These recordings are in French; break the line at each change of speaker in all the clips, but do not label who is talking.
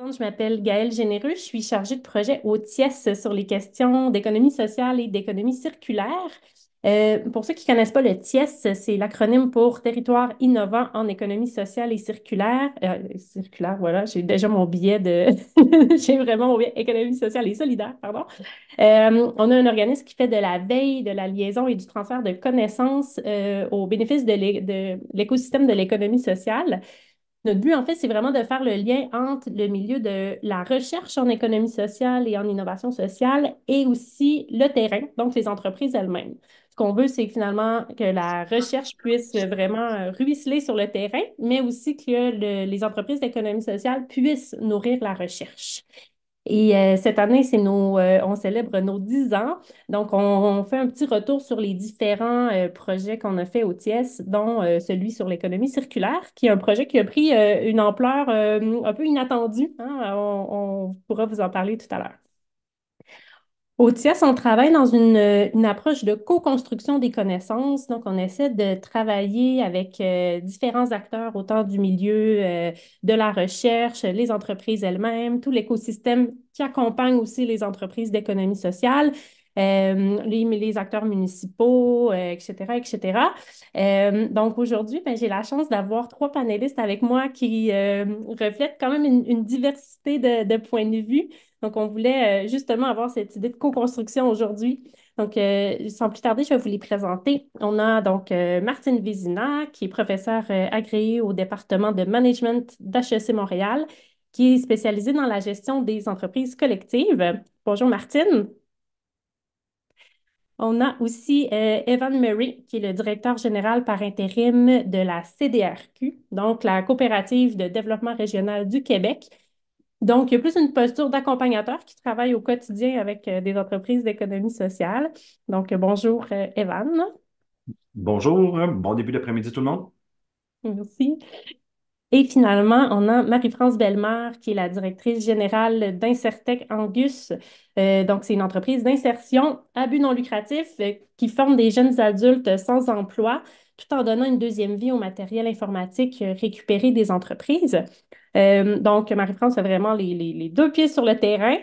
Je m'appelle Gaëlle Généreux, je suis chargée de projet au TIES sur les questions d'économie sociale et d'économie circulaire. Euh, pour ceux qui ne connaissent pas le TIES, c'est l'acronyme pour Territoire innovant en économie sociale et circulaire. Euh, circulaire, voilà, j'ai déjà mon billet de. j'ai vraiment mon billet économie sociale et solidaire, pardon. Euh, on a un organisme qui fait de la veille, de la liaison et du transfert de connaissances au bénéfice de l'écosystème de l'économie sociale. Notre but, en fait, c'est vraiment de faire le lien entre le milieu de la recherche en économie sociale et en innovation sociale et aussi le terrain, donc les entreprises elles-mêmes. Ce qu'on veut, c'est finalement que la recherche puisse vraiment euh, ruisseler sur le terrain, mais aussi que les entreprises d'économie sociale puissent nourrir la recherche. Et euh, cette année, c'est nos, euh, on célèbre nos 10 ans. Donc, on, fait un petit retour sur les différents euh, projets qu'on a fait au TIES, dont celui sur l'économie circulaire, qui est un projet qui a pris une ampleur un peu inattendue. Hein. on pourra vous en parler tout à l'heure. Au TIAS, on travaille dans euh, une, approche de co-construction des connaissances. Donc, on essaie de travailler avec euh, différents acteurs, autant du milieu euh, de la recherche, les entreprises elles-mêmes, tout l'écosystème qui accompagne aussi les entreprises d'économie sociale, les, acteurs municipaux, etc., etc. donc, aujourd'hui, ben, j'ai la chance d'avoir trois panélistes avec moi qui reflètent quand même une, diversité de points de vue. Donc, on voulait euh, justement avoir cette idée de co-construction aujourd'hui. Donc, euh, sans plus tarder, je vais vous les présenter. On a donc euh, Martine Vézina, qui est professeure agréée au département de management d'HEC Montréal, qui est spécialisée dans la gestion des entreprises collectives. Bonjour, Martine. On a aussi Evan Murray, qui est le directeur général par intérim de la CDRQ, donc la coopérative de développement régional du Québec, donc, il y a plus une posture d'accompagnateur qui travaille au quotidien avec euh, des entreprises d'économie sociale. Donc, bonjour euh, Evan.
Bonjour, bon début d'après-midi tout le monde.
Merci. Et finalement, on a Marie-France Bellemare, qui est la directrice générale d'Incertec Angus. Euh, donc, c'est une entreprise d'insertion à but non lucratif qui forme des jeunes adultes sans emploi tout en donnant une deuxième vie au matériel informatique récupéré des entreprises. Euh, donc, Marie-France a vraiment les, deux pieds sur le terrain.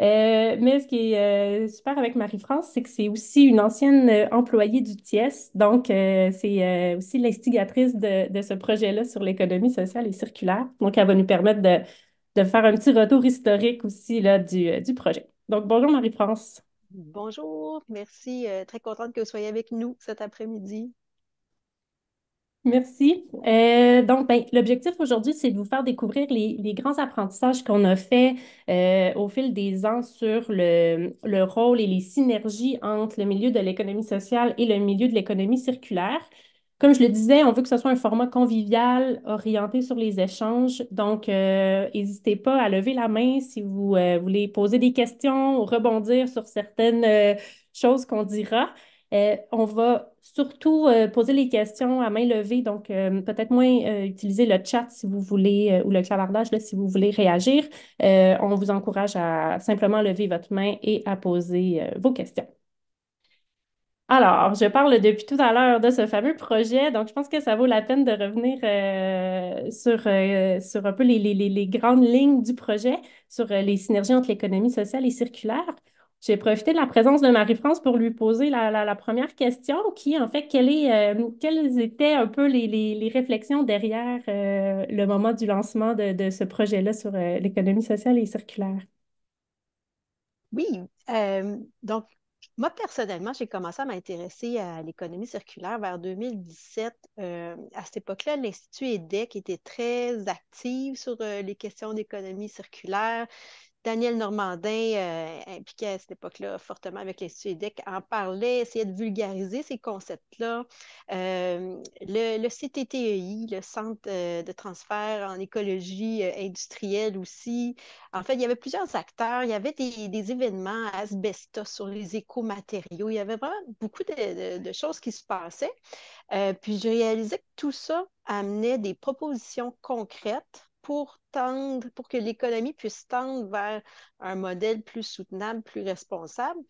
Euh, mais ce qui est euh, super avec Marie-France, c'est que c'est aussi une ancienne employée du TIES. Donc, c'est aussi l'instigatrice de, ce projet-là sur l'économie sociale et circulaire. Donc, elle va nous permettre de, faire un petit retour historique aussi là, du, projet. Donc, bonjour Marie-France.
Bonjour, merci. très contente que vous soyez avec nous cet après-midi.
Merci. Euh, donc, ben, l'objectif aujourd'hui, c'est de vous faire découvrir les, grands apprentissages qu'on a faits euh, au fil des ans sur le, rôle et les synergies entre le milieu de l'économie sociale et le milieu de l'économie circulaire. Comme je le disais, on veut que ce soit un format convivial, orienté sur les échanges. Donc, euh, n'hésitez pas à lever la main si vous voulez poser des questions ou rebondir sur certaines choses qu'on dira. Euh, on va surtout euh, poser les questions à main levée, donc euh, peut-être moins utiliser le chat si vous voulez ou le clavardage si vous voulez réagir. on vous encourage à simplement lever votre main et à poser vos questions. Alors, je parle depuis tout à l'heure de ce fameux projet, donc je pense que ça vaut la peine de revenir sur, un peu les, grandes lignes du projet, sur les synergies entre l'économie sociale et circulaire. J'ai profité de la présence de Marie-France pour lui poser la, première question, qui en fait, quelle est, euh, quelles étaient un peu les, réflexions derrière euh, le moment du lancement de, ce projet-là sur euh, l'économie sociale et circulaire?
Oui, donc moi personnellement, j'ai commencé à m'intéresser à l'économie circulaire vers 2017. à cette époque-là, l'Institut EDEC était très active sur les questions d'économie circulaire. Daniel Normandin, euh, impliqué à cette époque-là fortement avec l'Institut EDEC, en parlait, essayait de vulgariser ces concepts-là. Euh, le, le, CTTEI, le Centre euh, de transfert en écologie industrielle aussi. En fait, il y avait plusieurs acteurs. Il y avait des, événements à asbestos sur les écomatériaux. Il y avait vraiment beaucoup de, choses qui se passaient. puis je réalisais que tout ça amenait des propositions concrètes pour tendre, pour que l'économie puisse tendre vers un modèle plus soutenable, plus responsable.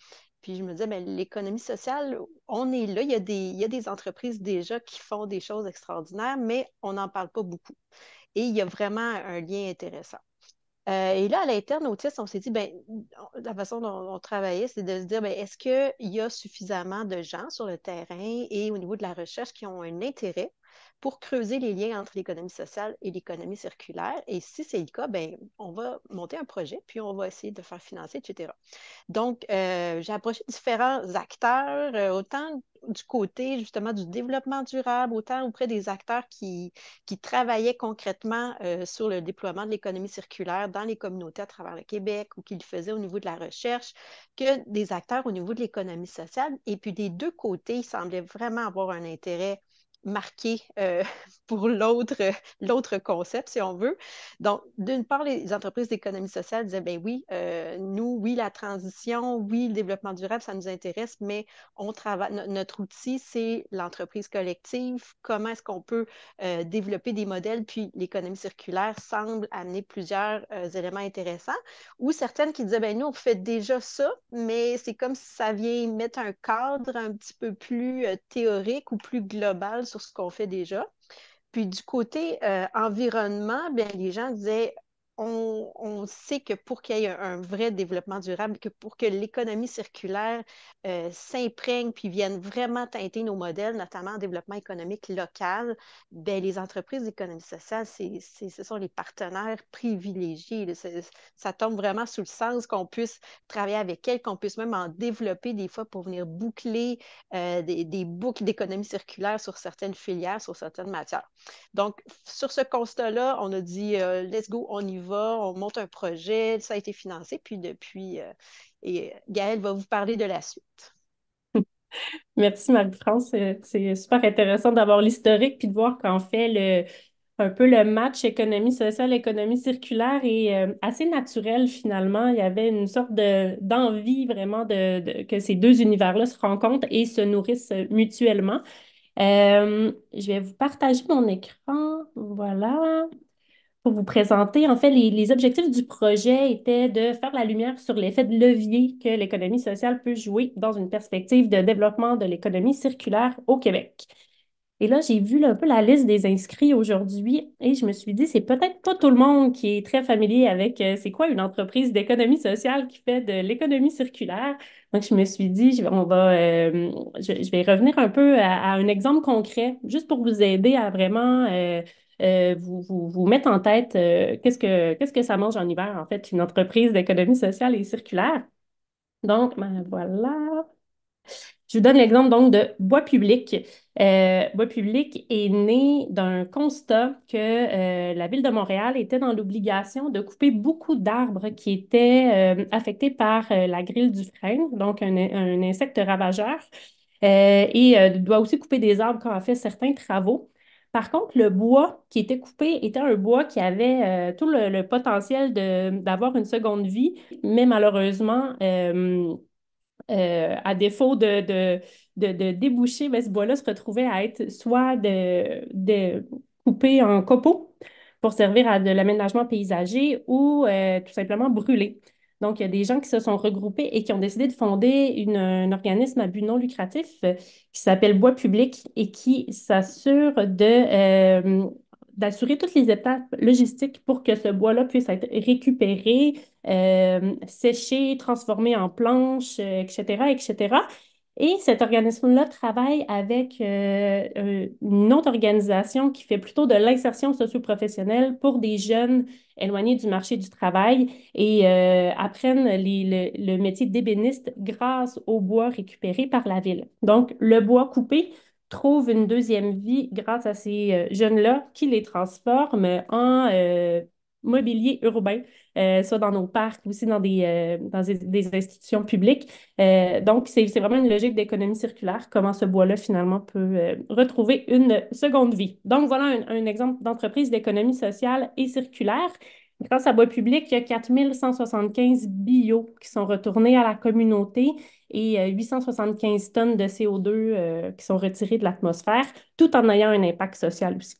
Puis je me disais, ben, l'économie sociale, on est là. Il y, a des, il y a des entreprises déjà qui font des choses extraordinaires, mais on n'en parle pas beaucoup. Et il y a vraiment un lien intéressant. Euh, et là, à l'interne, au TIS, on s'est dit, ben, la façon dont on travaillait, c'est de se dire, ben, est-ce qu'il y a suffisamment de gens sur le terrain et au niveau de la recherche qui ont un intérêt pour creuser les liens entre l'économie sociale et l'économie circulaire. Et si c'est le cas, ben, on va monter un projet, puis on va essayer de faire financer, etc. Donc, euh, j'ai approché différents acteurs, euh, autant du côté justement du développement durable, autant auprès des acteurs qui, qui travaillaient concrètement euh, sur le déploiement de l'économie circulaire dans les communautés à travers le Québec ou qui le faisaient au niveau de la recherche, que des acteurs au niveau de l'économie sociale. Et puis des deux côtés, il semblait vraiment avoir un intérêt marqué euh, pour l'autre, euh, l'autre concept, si on veut. Donc, d'une part, les entreprises d'économie sociale disaient, ben oui, euh, nous, oui, la transition, oui, le développement durable, ça nous intéresse, mais on travaille, notre outil, c'est l'entreprise collective. Comment est-ce qu'on peut développer des modèles? Puis l'économie circulaire semble amener plusieurs éléments intéressants. Ou certaines qui disaient, ben nous, on fait déjà ça, mais c'est comme si ça vient mettre un cadre un petit peu plus théorique ou plus global sur ce qu'on fait déjà. Puis du côté euh, environnement, bien, les gens disaient on, sait que pour qu'il y ait un, vrai développement durable, que pour que l'économie circulaire euh, s'imprègne puis vienne vraiment teinter nos modèles, notamment en développement économique local, ben les entreprises d'économie sociale, c'est, ce sont les partenaires privilégiés. Ça tombe vraiment sous le sens qu'on puisse travailler avec elles, qu'on puisse même en développer des fois pour venir boucler euh, des, boucles d'économie circulaire sur certaines filières, sur certaines matières. Donc, sur ce constat-là, on a dit, euh, let's go, on y va on monte un projet, ça a été financé, puis depuis, euh, et euh, Gaëlle va vous parler de la suite.
Merci Marie-France, c'est super intéressant d'avoir l'historique puis de voir qu'en fait le, un peu le match économie sociale, économie circulaire est euh, assez naturel finalement. Il y avait une sorte de, d'envie vraiment que ces deux univers-là se rencontrent et se nourrissent mutuellement. je vais vous partager mon écran. Voilà pour vous présenter, en fait, les, les, objectifs du projet étaient de faire la lumière sur l'effet de levier que l'économie sociale peut jouer dans une perspective de développement de l'économie circulaire au Québec. Et là, j'ai vu un peu la liste des inscrits aujourd'hui et je me suis dit, c'est peut-être pas tout le monde qui est très familier avec euh, c'est quoi une entreprise d'économie sociale qui fait de l'économie circulaire. Donc, je me suis dit, je vais, on va, euh, je, vais revenir un peu à, un exemple concret, juste pour vous aider à vraiment euh, euh, vous, vous, vous, mettre en tête euh, qu'est-ce, que, que ça mange en hiver, en fait, une entreprise d'économie sociale et circulaire. Donc, ben, voilà. Je vous donne l'exemple donc de Bois Public. Euh, Bois Public est né d'un constat que la ville de Montréal était dans l'obligation de couper beaucoup d'arbres qui étaient affectés par la grille du frein, donc un, insecte ravageur, et doit aussi couper des arbres quand on fait certains travaux. Par contre, le bois qui était coupé était un bois qui avait euh, tout le, potentiel d'avoir une seconde vie, mais malheureusement, euh, euh, à défaut de, déboucher, ben, ce bois-là se retrouvait à être soit de, coupé en copeaux pour servir à de l'aménagement paysager ou tout simplement brûlé. Donc, il y a des gens qui se sont regroupés et qui ont décidé de fonder un organisme à but non lucratif euh, qui s'appelle Bois Public et qui s'assure de... Euh, d'assurer toutes les étapes logistiques pour que ce bois-là puisse être récupéré, euh, séché, transformé en planches, etc., etc. Et cet organisme-là travaille avec euh, euh, une autre organisation qui fait plutôt de l'insertion socioprofessionnelle pour des jeunes éloignés du marché du travail et euh, apprennent le, métier d'ébéniste grâce au bois récupéré par la ville. Donc, le bois coupé trouve une deuxième vie grâce à ces jeunes-là qui les transforment en mobilier urbain. Euh, soit dans nos parcs, aussi dans des, euh, dans des, institutions publiques. Euh, donc, c'est vraiment une logique d'économie circulaire, comment ce bois-là, finalement, peut retrouver une seconde vie. Donc, voilà un, exemple d'entreprise d'économie sociale et circulaire. Grâce à Bois Public, il y a 4175 bio qui sont retournés à la communauté et 875 tonnes de CO2 qui sont retirées de l'atmosphère, tout en ayant un impact social aussi.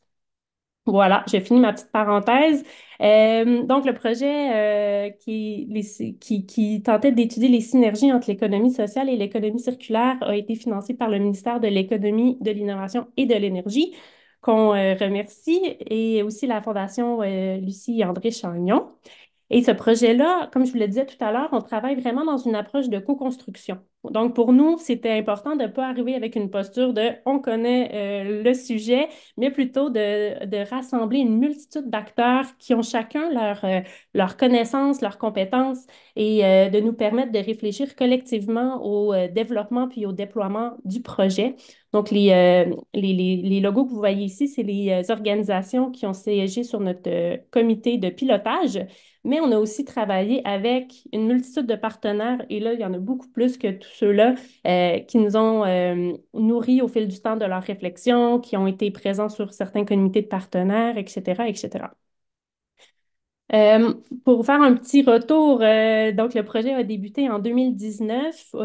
Voilà, j'ai fini ma petite parenthèse. Euh, donc, le projet euh, qui, qui, tentait d'étudier les synergies entre l'économie sociale et l'économie circulaire a été financé par le ministère de l'Économie, de l'Innovation et de l'Énergie, qu'on euh, remercie, et aussi la Fondation Lucie André Chagnon. Et ce projet-là, comme je vous le disais tout à l'heure, on travaille vraiment dans une approche de co-construction. Donc, pour nous, c'était important de ne pas arriver avec une posture de on connaît euh, le sujet, mais plutôt de, rassembler une multitude d'acteurs qui ont chacun leurs euh, connaissances, leurs compétences et euh, de nous permettre de réfléchir collectivement au développement puis au déploiement du projet. Donc, les, les, les logos que vous voyez ici, c'est les organisations qui ont siégé sur notre comité de pilotage mais on a aussi travaillé avec une multitude de partenaires et là, il y en a beaucoup plus que tous ceux-là euh, qui nous ont euh, nourris au fil du temps de leurs réflexions, qui ont été présents sur certains comités de partenaires, etc., etc. Euh, pour faire un petit retour, donc le projet a débuté en 2019.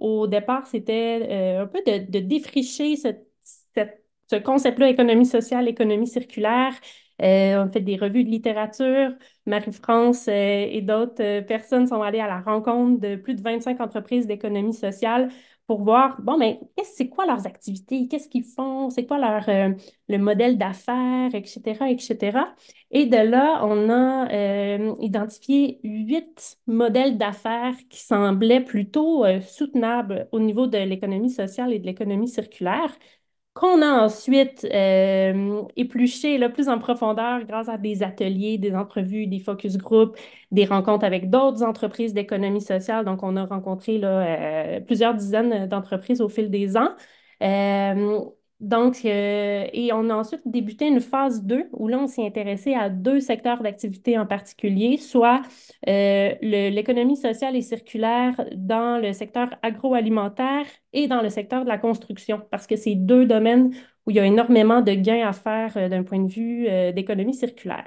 au départ, c'était un peu de, défricher ce concept-là, économie sociale, économie circulaire, euh, on fait des revues de littérature. Marie-France euh, et d'autres euh, personnes sont allées à la rencontre de plus de 25 entreprises d'économie sociale pour voir, bon, mais ben, c'est quoi leurs activités, qu'est-ce qu'ils font, c'est quoi leur, le modèle d'affaires, etc., etc. Et de là, on a identifié huit modèles d'affaires qui semblaient plutôt soutenables au niveau de l'économie sociale et de l'économie circulaire qu'on a ensuite euh, épluché là, plus en profondeur grâce à des ateliers, des entrevues, des focus groups, des rencontres avec d'autres entreprises d'économie sociale. Donc, on a rencontré là, euh, plusieurs dizaines d'entreprises au fil des ans. Euh, donc, euh, et on a ensuite débuté une phase 2 où là, on s'est intéressé à deux secteurs d'activité en particulier, soit euh, l'économie sociale et circulaire dans le secteur agroalimentaire et dans le secteur de la construction, parce que c'est deux domaines où il y a énormément de gains à faire euh, d'un point de vue d'économie circulaire.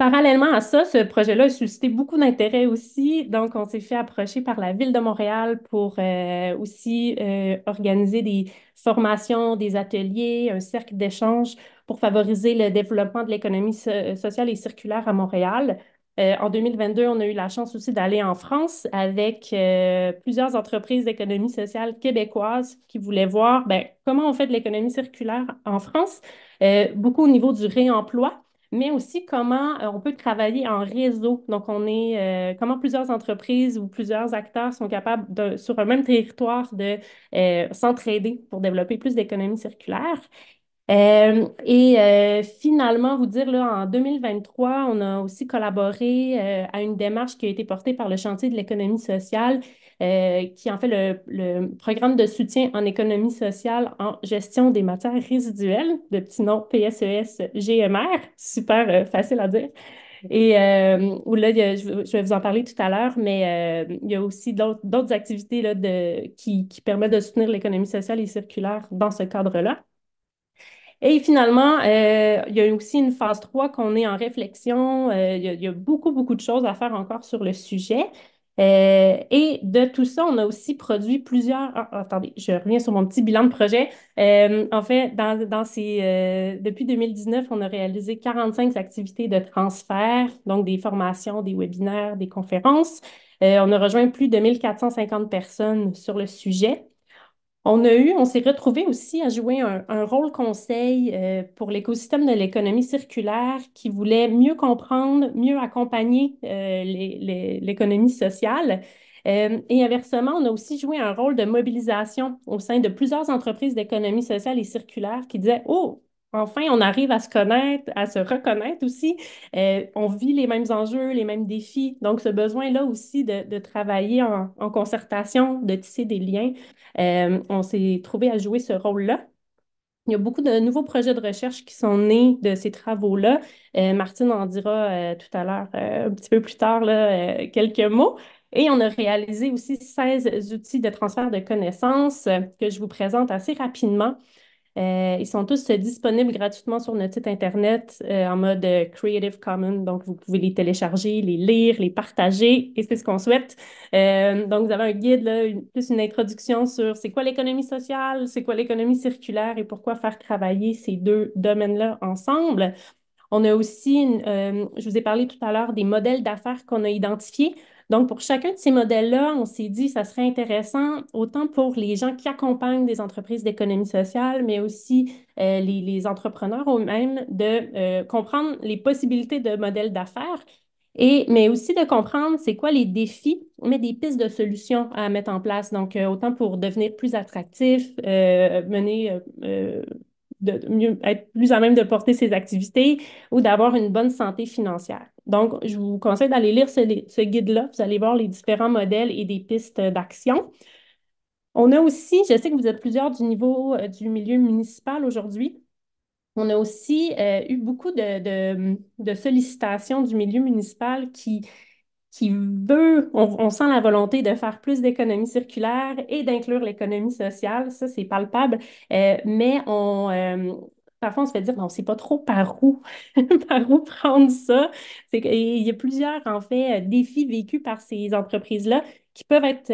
Parallèlement à ça, ce projet-là a suscité beaucoup d'intérêt aussi. Donc, on s'est fait approcher par la Ville de Montréal pour euh, aussi euh, organiser des formations, des ateliers, un cercle d'échange pour favoriser le développement de l'économie euh, sociale et circulaire à Montréal. en 2022, on a eu la chance aussi d'aller en France avec plusieurs entreprises d'économie sociale québécoises qui voulaient voir ben, comment on fait de l'économie circulaire en France, beaucoup au niveau du réemploi mais aussi comment euh, on peut travailler en réseau. Donc, on est euh, comment plusieurs entreprises ou plusieurs acteurs sont capables sur un même territoire de euh, s'entraider pour développer plus d'économie circulaire. et finalement, vous dire, là, en 2023, on a aussi collaboré à une démarche qui a été portée par le chantier de l'économie sociale euh, qui en fait le, programme de soutien en économie sociale en gestion des matières résiduelles, le petit nom PSES-GMR, e super euh, facile à dire. Et euh, où là, je, vais vous en parler tout à l'heure, mais il y a aussi d'autres activités là, de, qui, qui, permettent de soutenir l'économie sociale et circulaire dans ce cadre-là. Et finalement, il y a aussi une phase 3 qu'on est en réflexion. il, y a, beaucoup, beaucoup de choses à faire encore sur le sujet. Euh, et de tout ça, on a aussi produit plusieurs. Ah, ah, attendez, je reviens sur mon petit bilan de projet. Euh, en fait, dans, ces, euh, depuis 2019, on a réalisé 45 activités de transfert, donc des formations, des webinaires, des conférences. on a rejoint plus de 1450 personnes sur le sujet. On a eu, on s'est retrouvé aussi à jouer un, rôle conseil euh, pour l'écosystème de l'économie circulaire qui voulait mieux comprendre, mieux accompagner euh, l'économie sociale. Euh, et inversement, on a aussi joué un rôle de mobilisation au sein de plusieurs entreprises d'économie sociale et circulaire qui disaient Oh, Enfin, on arrive à se connaître, à se reconnaître aussi. Euh, on vit les mêmes enjeux, les mêmes défis. Donc, ce besoin-là aussi de, travailler en, concertation, de tisser des liens, euh, on s'est trouvé à jouer ce rôle-là. Il y a beaucoup de nouveaux projets de recherche qui sont nés de ces travaux-là. Euh, Martine en dira tout à l'heure, un petit peu plus tard, quelques mots. Et on a réalisé aussi 16 outils de transfert de connaissances que je vous présente assez rapidement. Euh, ils sont tous euh, disponibles gratuitement sur notre site Internet euh, en mode Creative Commons. Donc, vous pouvez les télécharger, les lire, les partager, et c'est ce qu'on souhaite. donc, vous avez un guide, plus une introduction sur c'est quoi l'économie sociale, c'est quoi l'économie circulaire et pourquoi faire travailler ces deux domaines-là ensemble. On a aussi, je vous ai parlé tout à l'heure des modèles d'affaires qu'on a identifiés. Donc, pour chacun de ces modèles-là, on s'est dit que ça serait intéressant autant pour les gens qui accompagnent des entreprises d'économie sociale, mais aussi euh, les, entrepreneurs eux-mêmes, de euh, comprendre les possibilités de modèles d'affaires. Et, mais aussi de comprendre c'est quoi les défis, mais des pistes de solutions à mettre en place. Donc, euh, autant pour devenir plus attractif, mener de mieux, être plus à même de porter ses activités ou d'avoir une bonne santé financière. Donc, je vous conseille d'aller lire ce, guide-là. Vous allez voir les différents modèles et des pistes d'action. On a aussi, je sais que vous êtes plusieurs du niveau euh, du milieu municipal aujourd'hui. On a aussi euh, eu beaucoup de, de, sollicitations du milieu municipal qui, qui veut, on, sent la volonté de faire plus d'économie circulaire et d'inclure l'économie sociale, ça c'est palpable, euh, mais on, euh, parfois on se fait dire, on ne sait pas trop par où, par où prendre ça. Il y a plusieurs, en fait, euh, défis vécus par ces entreprises-là qui peuvent être...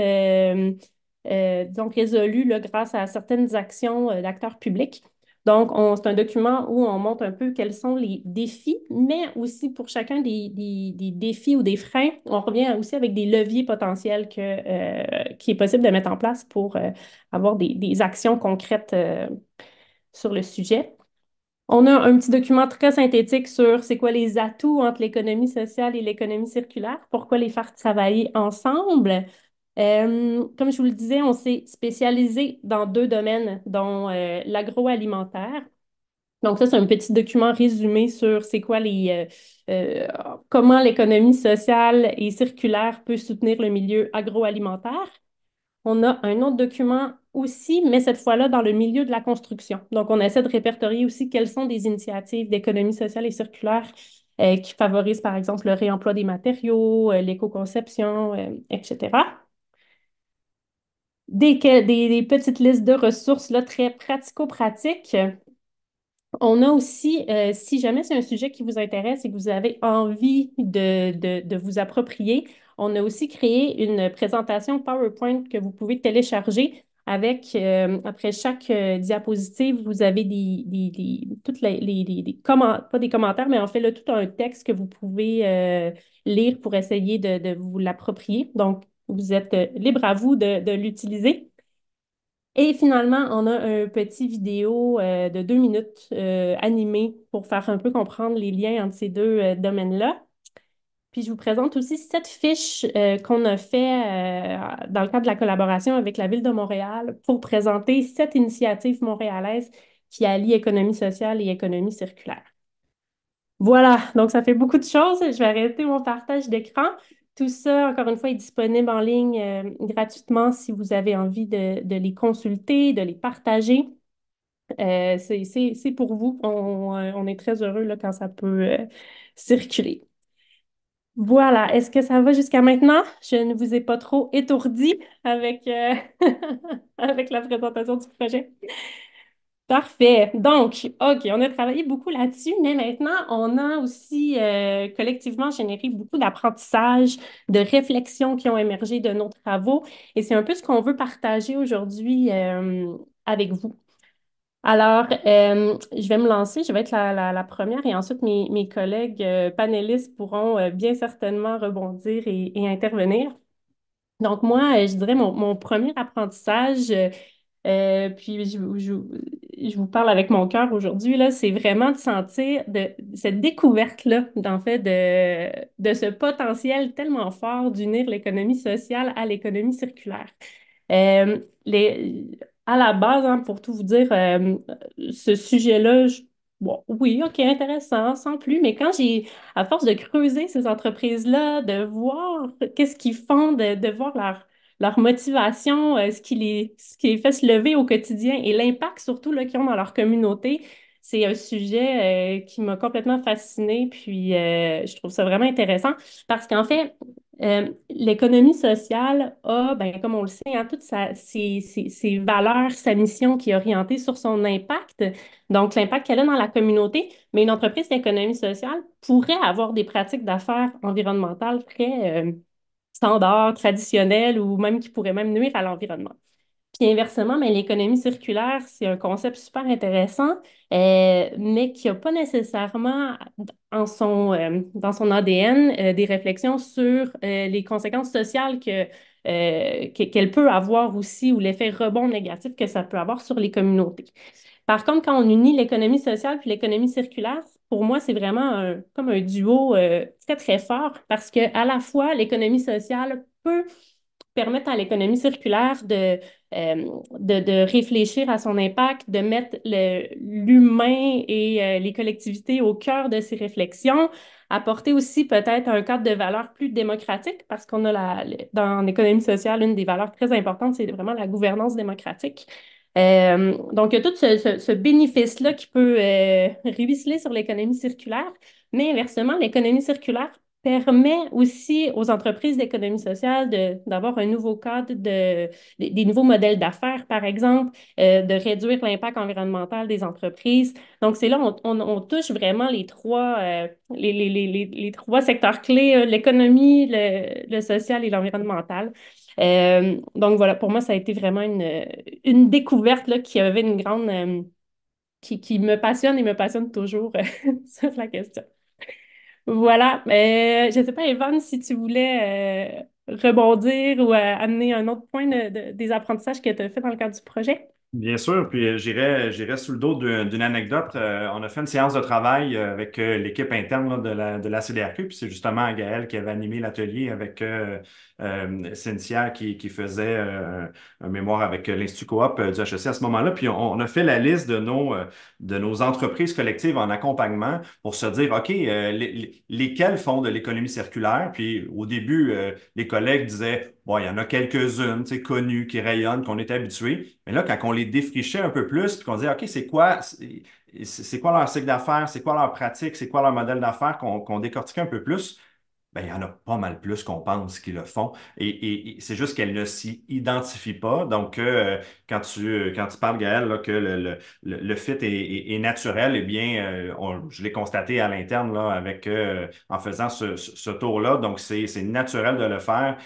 donc résolus grâce à certaines actions d'acteurs publics. Donc, c'est un document où on montre un peu quels sont les défis, mais aussi pour chacun des, défis ou des freins, on revient aussi avec des leviers potentiels euh, qui est possible de mettre en place pour euh, avoir des, actions concrètes euh, sur le sujet. On a un petit document très synthétique sur c'est quoi les atouts entre l'économie sociale et l'économie circulaire, pourquoi les faire travailler ensemble, euh, comme je vous le disais, on s'est spécialisé dans deux domaines, dont euh, l'agroalimentaire. Donc, ça, c'est un petit document résumé sur c'est quoi les euh, comment l'économie sociale et circulaire peut soutenir le milieu agroalimentaire. On a un autre document aussi, mais cette fois-là dans le milieu de la construction. Donc, on essaie de répertorier aussi quelles sont des initiatives d'économie sociale et circulaire qui favorisent, par exemple, le réemploi des matériaux, l'éco-conception, etc des, petites listes de ressources là, très pratico-pratiques. On a aussi, euh, si jamais c'est un sujet qui vous intéresse et que vous avez envie de, vous approprier, on a aussi créé une présentation PowerPoint que vous pouvez télécharger avec, euh, après chaque euh, diapositive, vous avez des, toutes les, commentaires, pas des commentaires, mais en fait, tout un texte que vous pouvez lire pour essayer de, de vous l'approprier. Donc, vous êtes euh, libre à vous de, l'utiliser. Et finalement, on a un petit vidéo euh, de deux minutes animée euh, animé pour faire un peu comprendre les liens entre ces deux domaines-là. Puis je vous présente aussi cette fiche qu'on a fait dans le cadre de la collaboration avec la Ville de Montréal pour présenter cette initiative montréalaise qui allie économie sociale et économie circulaire. Voilà, donc ça fait beaucoup de choses. Je vais arrêter mon partage d'écran. Tout ça, encore une fois, est disponible en ligne euh, gratuitement si vous avez envie de, les consulter, de les partager. Euh, c'est pour vous. Euh, on, est très heureux là, quand ça peut circuler. Voilà. Est-ce que ça va jusqu'à maintenant? Je ne vous ai pas trop étourdi avec, avec la présentation du projet. Parfait. Donc, OK, on a travaillé beaucoup là-dessus, mais maintenant, on a aussi euh, collectivement généré beaucoup d'apprentissages, de réflexions qui ont émergé de nos travaux, et c'est un peu ce qu'on veut partager aujourd'hui euh, avec vous. Alors, euh, je vais me lancer, je vais être la, première, et ensuite mes, collègues panélistes pourront bien certainement rebondir et, intervenir. Donc, moi, je dirais mon, mon premier apprentissage euh, puis je, je, vous parle avec mon cœur aujourd'hui, là, c'est vraiment de sentir de, cette découverte-là, en fait, de, de ce potentiel tellement fort d'unir l'économie sociale à l'économie circulaire. Euh, les, à la base, hein, pour tout vous dire, euh, ce sujet-là, Bon, oui, OK, intéressant, sans plus, mais quand j'ai, à force de creuser ces entreprises-là, de voir qu'est-ce qu'ils font, de, de voir leur, leur motivation, euh, ce, qui les, ce qui les fait se lever au quotidien et l'impact surtout qu'ils ont dans leur communauté. C'est un sujet euh, qui m'a complètement fascinée, puis euh, je trouve ça vraiment intéressant parce qu'en fait, l'économie sociale a, ben, comme on le sait, hein, toutes sa, ses, ses, valeurs, sa mission qui est orientée sur son impact, donc l'impact qu'elle a dans la communauté. Mais une entreprise d'économie sociale pourrait avoir des pratiques d'affaires environnementales très standard traditionnel ou même qui pourrait même nuire à l'environnement. Puis inversement, mais l'économie circulaire, c'est un concept super intéressant, euh, mais qui n'a pas nécessairement en son, euh, dans son ADN euh, des réflexions sur les conséquences sociales que, qu'elle peut avoir aussi ou l'effet rebond négatif que ça peut avoir sur les communautés. Par contre, quand on unit l'économie sociale puis l'économie circulaire, pour moi, c'est vraiment comme un duo euh, très, très fort parce que à la fois, l'économie sociale peut permettre à l'économie circulaire de, euh, de, réfléchir à son impact, de mettre l'humain et euh, les collectivités au cœur de ses réflexions, apporter aussi peut-être un cadre de valeurs plus démocratique parce qu'on a la, dans l'économie sociale, une des valeurs très importantes, c'est vraiment la gouvernance démocratique. Euh, donc, il y a tout ce, ce, bénéfice-là qui peut euh, ruisseler sur l'économie circulaire, mais inversement, l'économie circulaire permet aussi aux entreprises d'économie sociale d'avoir un nouveau cadre, de, des nouveaux modèles d'affaires, par exemple, euh, de réduire l'impact environnemental des entreprises. Donc, c'est là on, on, touche vraiment les trois, euh, les, les, les, les, trois secteurs clés, l'économie, le, le, social et l'environnemental. Euh, donc voilà, pour moi, ça a été vraiment une, une découverte là, qui avait une grande... Euh, qui, me passionne et me passionne toujours euh, sur la question. Voilà. je ne sais pas, Evan, si tu voulais rebondir ou amener un autre point des apprentissages que tu as fait dans le cadre du projet.
Bien sûr, puis j'irai, sous le dos d'une anecdote. on a fait une séance de travail avec l'équipe interne de, la, CDRQ, puis c'est justement Gaël qui avait animé l'atelier avec euh, Cynthia qui, qui faisait euh, un mémoire avec euh, l'Institut Coop du HEC à ce moment-là. Puis on, a fait la liste de nos, de nos entreprises collectives en accompagnement pour se dire, OK, lesquelles font de l'économie circulaire? Puis au début, les collègues disaient, bon, il y en a quelques-unes, tu sais, connues, qui rayonnent, qu'on est habitué. Mais là, quand on les défrichait un peu plus, puis qu'on disait, OK, c'est quoi c'est quoi leur cycle d'affaires, c'est quoi leur pratique, c'est quoi leur modèle d'affaires qu'on décortiquait un peu plus, ben, il y en a pas mal plus qu'on pense qui le font. Et, c'est juste qu'elles ne s'y identifient pas. Donc, euh, quand, tu, euh, quand tu parles, Gaëlle que le, le, fit est, naturel, eh bien, euh, je l'ai constaté à l'interne là, avec, en faisant ce, ce tour-là. Donc, c'est, c'est naturel de le faire,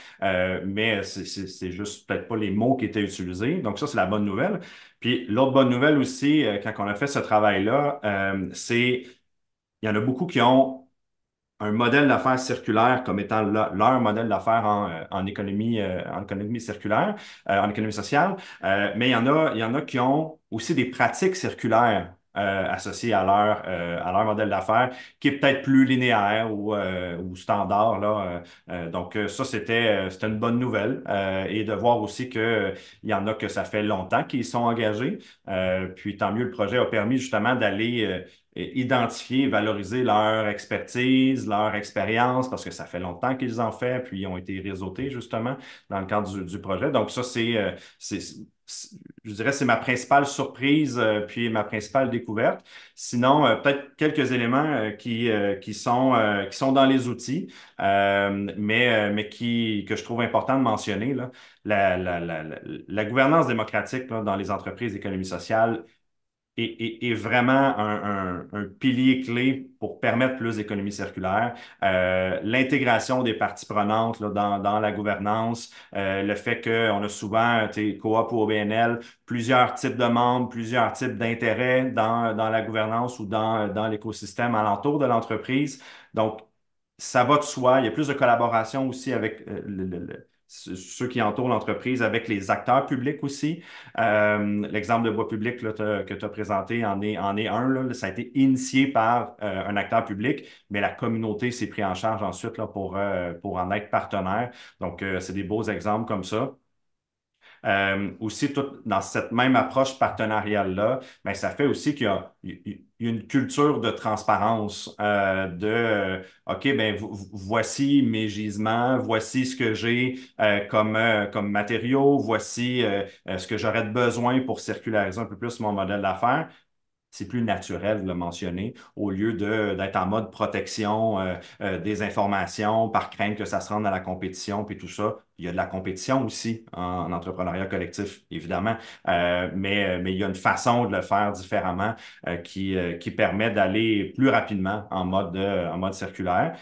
mais c'est, c'est, c'est juste peut-être pas les mots qui étaient utilisés. Donc, ça, c'est la bonne nouvelle. Puis, l'autre bonne nouvelle aussi, quand on a fait ce travail-là, c'est il y en a beaucoup qui ont un modèle d'affaires circulaire comme étant leur modèle d'affaires en, euh, économie, euh, en économie circulaire, euh, en économie sociale, mais il y, en a, il y en a qui ont aussi des pratiques circulaires associées à leur, à leur modèle d'affaires, qui est peut-être plus linéaire ou, standard. Là, donc, ça, c'était une bonne nouvelle. et de voir aussi que il y en a que ça fait longtemps qu'ils sont engagés. puis, tant mieux, le projet a permis justement d'aller identifier, valoriser leur expertise, leur expérience, parce que ça fait longtemps qu'ils en font, puis ils ont été réseautés justement dans le cadre du, projet. Donc ça, euh, c'est, je dirais, c'est ma principale surprise, euh, puis ma principale découverte. Sinon, euh, peut-être quelques éléments qui, qui, sont, qui sont dans les outils, mais, mais qui, que je trouve important de mentionner. Là. La, la, la, gouvernance démocratique dans les entreprises d'économie sociale est, vraiment un, pilier clé pour permettre plus d'économie circulaire. Euh, l'intégration des parties prenantes dans, la gouvernance, euh, le fait qu'on a souvent, coop ou OBNL, plusieurs types de membres, plusieurs types d'intérêts dans, dans, la gouvernance ou dans, dans l'écosystème alentour de l'entreprise. Donc, ça va de soi. Il y a plus de collaboration aussi avec euh, le, ceux qui entourent l'entreprise, avec les acteurs publics aussi. Euh, l'exemple de Bois public que tu as présenté en est, en est un. Là, ça a été initié par euh, un acteur public, mais la communauté s'est prise en charge ensuite là, pour, euh, pour en être partenaire. Donc, c'est des beaux exemples comme ça. Euh, aussi, tout, dans cette même approche partenariale-là, ben, ça fait aussi qu'il y a, une culture de transparence, euh, de euh, OK, ben voici mes gisements, voici ce que j'ai comme, comme matériaux, voici ce que j'aurais de besoin pour circulariser un peu plus mon modèle d'affaires. C'est plus naturel de le mentionner au lieu d'être en mode protection des informations par crainte que ça se rende à la compétition puis tout ça il y a de la compétition aussi en, entrepreneuriat collectif, évidemment, euh, mais, euh, mais il y a une façon de le faire différemment euh, qui, euh, qui permet d'aller plus rapidement en mode, en mode circulaire.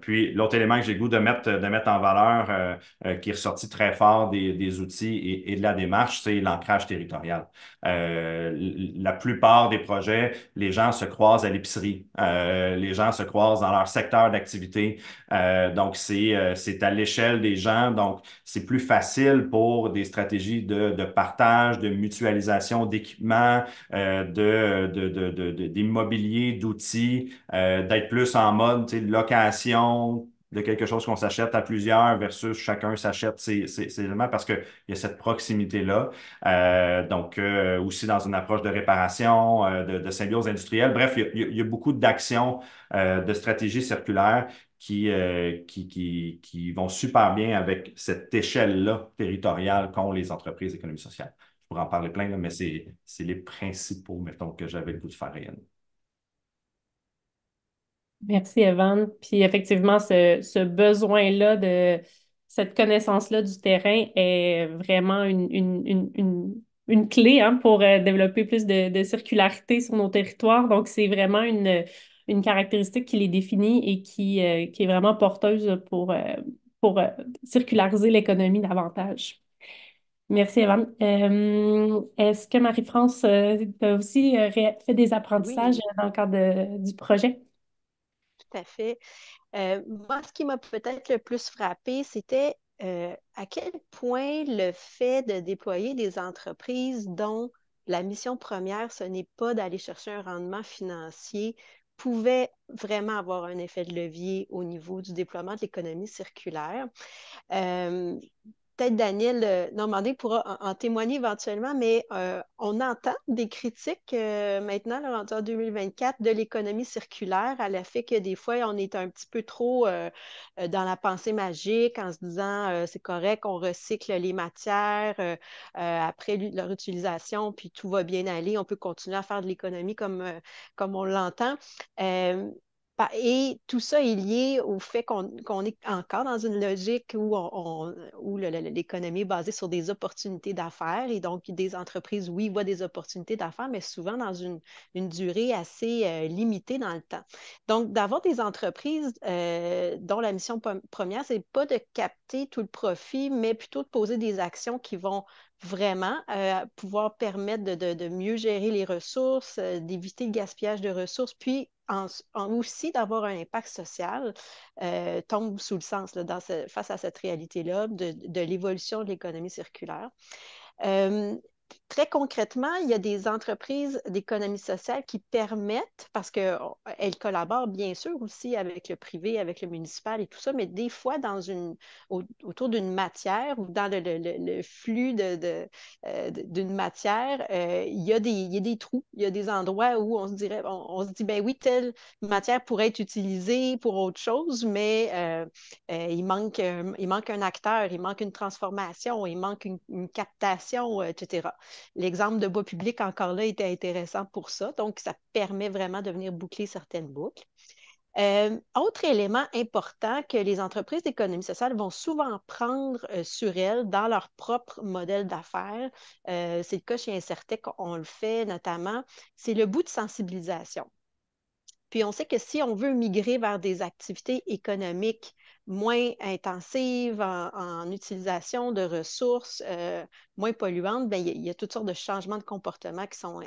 puis l'autre élément que j'ai goût de mettre, de mettre en valeur, qui est ressorti très fort des, des outils et, et, de la démarche, c'est l'ancrage territorial. la plupart des projets, les gens se croisent à l'épicerie, les gens se croisent dans leur secteur d'activité. donc, c'est c'est à l'échelle des gens donc, c'est plus facile pour des stratégies de, partage, de mutualisation d'équipements, euh, de, d'immobilier, d'outils, euh, d'être plus en mode location, de quelque chose qu'on s'achète à plusieurs versus chacun s'achète ses, éléments parce qu'il y a cette proximité-là. Euh, donc, aussi dans une approche de réparation, de, symbiose industrielle. Bref, il y, a beaucoup d'actions de stratégies circulaires qui, euh, qui, qui, qui, vont super bien avec cette échelle-là territoriale qu'ont les entreprises d'économie sociale. Je pourrais en parler plein, là, mais c'est les principaux, mettons, que j'avais le goût de faire
Merci, Evan. Puis effectivement, ce, besoin-là de cette connaissance-là du terrain est vraiment une, clé hein, pour euh, développer plus de, circularité sur nos territoires. Donc, c'est vraiment une, une caractéristique qui les définit et qui, euh, qui est vraiment porteuse pour, euh, pour euh, circulariser l'économie davantage. Merci, Evan. Est-ce que Marie-France, a aussi fait des apprentissages dans le cadre du projet?
Tout à fait. moi, ce qui m'a peut-être le plus frappé, c'était à quel point le fait de déployer des entreprises dont la mission première, ce n'est pas d'aller chercher un rendement financier, pouvait vraiment avoir un effet de levier au niveau du déploiement de l'économie circulaire. Euh, Peut-être Daniel euh, Normandin pourra en, témoigner éventuellement, mais euh, on entend des critiques euh, maintenant, là, en 2024, de l'économie circulaire à la fait que des fois, on est un petit peu trop dans la pensée magique en se disant c'est correct, on recycle les matières après leur utilisation, puis tout va bien aller, on peut continuer à faire de l'économie comme, comme on l'entend. Et tout ça est lié au fait qu'on est encore dans une logique où, l'économie est basée sur des opportunités d'affaires et donc des entreprises, oui, voient des opportunités d'affaires, mais souvent dans une, durée assez euh, limitée dans le temps. Donc, d'avoir des entreprises euh, dont la mission première, ce n'est pas de capter tout le profit, mais plutôt de poser des actions qui vont vraiment euh, pouvoir permettre de, mieux gérer les ressources, euh, d'éviter le gaspillage de ressources, puis aussi d'avoir un impact social, euh, tombe sous le sens dans face à cette réalité-là de, de l'évolution de l'économie circulaire très concrètement, il y a des entreprises d'économie sociale qui permettent, parce qu'elles oh, collaborent bien sûr aussi avec le privé, avec le municipal et tout ça, mais des fois dans une, autour d'une matière ou dans le, flux euh, d'une de, matière, euh, il, y a des, trous, il y a des endroits où on se dirait, on, se dit, ben oui, telle matière pourrait être utilisée pour autre chose, mais euh, il, manque, un acteur, il manque une transformation, il manque une captation, etc. L'exemple de bois public, encore là, était intéressant pour ça. Donc, ça permet vraiment de venir boucler certaines boucles. Euh, autre élément important que les entreprises d'économie sociale vont souvent prendre euh, sur elles dans leur propre modèle d'affaires, euh, c'est le cas chez Incertec, on le fait notamment, c'est le bout de sensibilisation. Puis on sait que si on veut migrer vers des activités économiques moins intensives en, utilisation de ressources, euh, moins polluantes, ben, il y, a toutes sortes de changements de comportement qui sont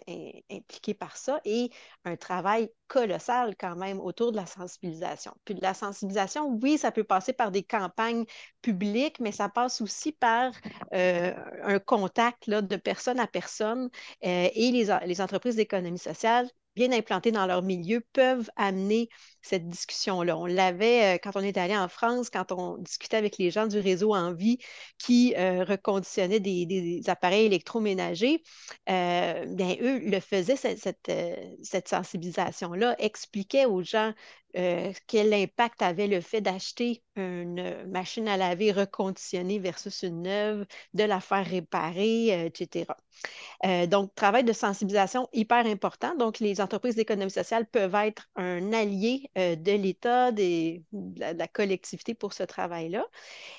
impliqués par ça et un travail colossal quand même autour de la sensibilisation. Puis de la sensibilisation, oui, ça peut passer par des campagnes publiques, mais ça passe aussi par euh, un contact là, de personne à personne euh, et les, les entreprises d'économie sociale bien implantés dans leur milieu peuvent amener cette discussion-là. On l'avait euh, quand on est allé en France, quand on discutait avec les gens du réseau Envie qui euh, reconditionnaient des, appareils électroménagers, euh, bien, eux le faisaient, cette, cette sensibilisation-là, expliquaient aux gens quel impact avait le fait d'acheter une machine à laver reconditionnée versus une neuve, de la faire réparer, etc. donc, travail de sensibilisation hyper important. Donc, les entreprises d'économie sociale peuvent être un allié euh, de l'État, de la, collectivité pour ce travail-là.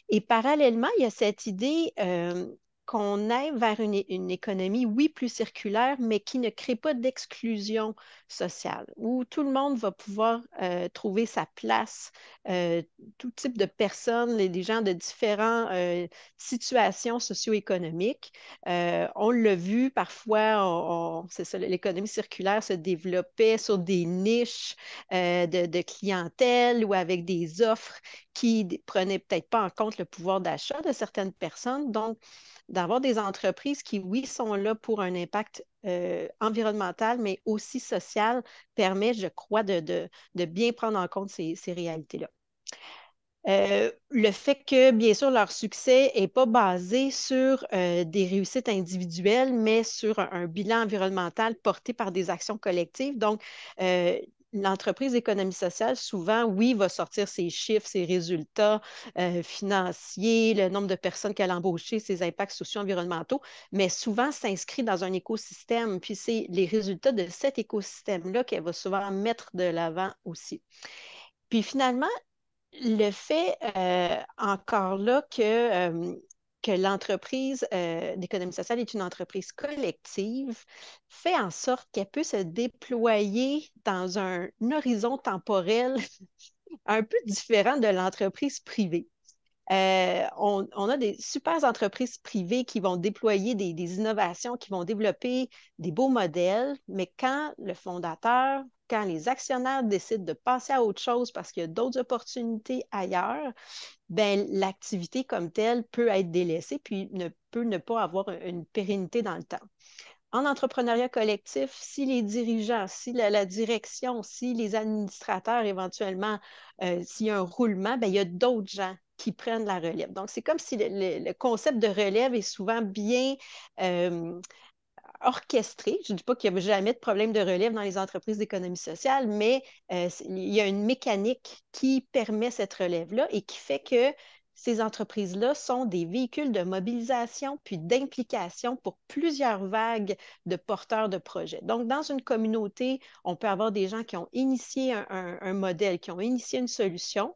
Et parallèlement, il y a cette idée euh, qu'on aille vers une, une, économie, oui, plus circulaire, mais qui ne crée pas d'exclusion sociale, où tout le monde va pouvoir euh, trouver sa place, euh, tout type de personnes, les, gens de différentes euh, situations socio-économiques. on l'a vu parfois, c'est ça, l'économie circulaire se développait sur des niches de clientèle ou avec des offres qui ne prenaient peut-être pas en compte le pouvoir d'achat de certaines personnes. Donc, d'avoir des entreprises qui, oui, sont là pour un impact euh, environnemental, mais aussi social, permet, je crois, de, bien prendre en compte ces, réalités-là. Euh, le fait que, bien sûr, leur succès n'est pas basé sur euh, des réussites individuelles, mais sur un, bilan environnemental porté par des actions collectives. Donc, l'entreprise d'économie sociale, souvent, oui, va sortir ses chiffres, ses résultats euh, financiers, le nombre de personnes qu'elle a embauchées, ses impacts sociaux environnementaux, mais souvent s'inscrit dans un écosystème. Puis c'est les résultats de cet écosystème-là qu'elle va souvent mettre de l'avant aussi. Puis finalement, le fait euh, encore là que euh, que l'entreprise euh, d'économie sociale est une entreprise collective, fait en sorte qu'elle peut se déployer dans un horizon temporel un peu différent de l'entreprise privée. Euh, on, a des super entreprises privées qui vont déployer des, innovations, qui vont développer des beaux modèles, mais quand le fondateur, quand les actionnaires décident de passer à autre chose parce qu'il y a d'autres opportunités ailleurs, ben, l'activité comme telle peut être délaissée puis ne peut ne pas avoir une pérennité dans le temps. En entrepreneuriat collectif, si les dirigeants, si la, la direction, si les administrateurs éventuellement, euh, s'il y a un roulement, ben, il y a d'autres gens qui prennent la relève. Donc, c'est comme si le, concept de relève est souvent bien euh, orchestré. Je ne dis pas qu'il n'y a jamais de problème de relève dans les entreprises d'économie sociale, mais euh, il y a une mécanique qui permet cette relève-là et qui fait que ces entreprises-là sont des véhicules de mobilisation puis d'implication pour plusieurs vagues de porteurs de projets. Donc, dans une communauté, on peut avoir des gens qui ont initié un modèle, qui ont initié une solution,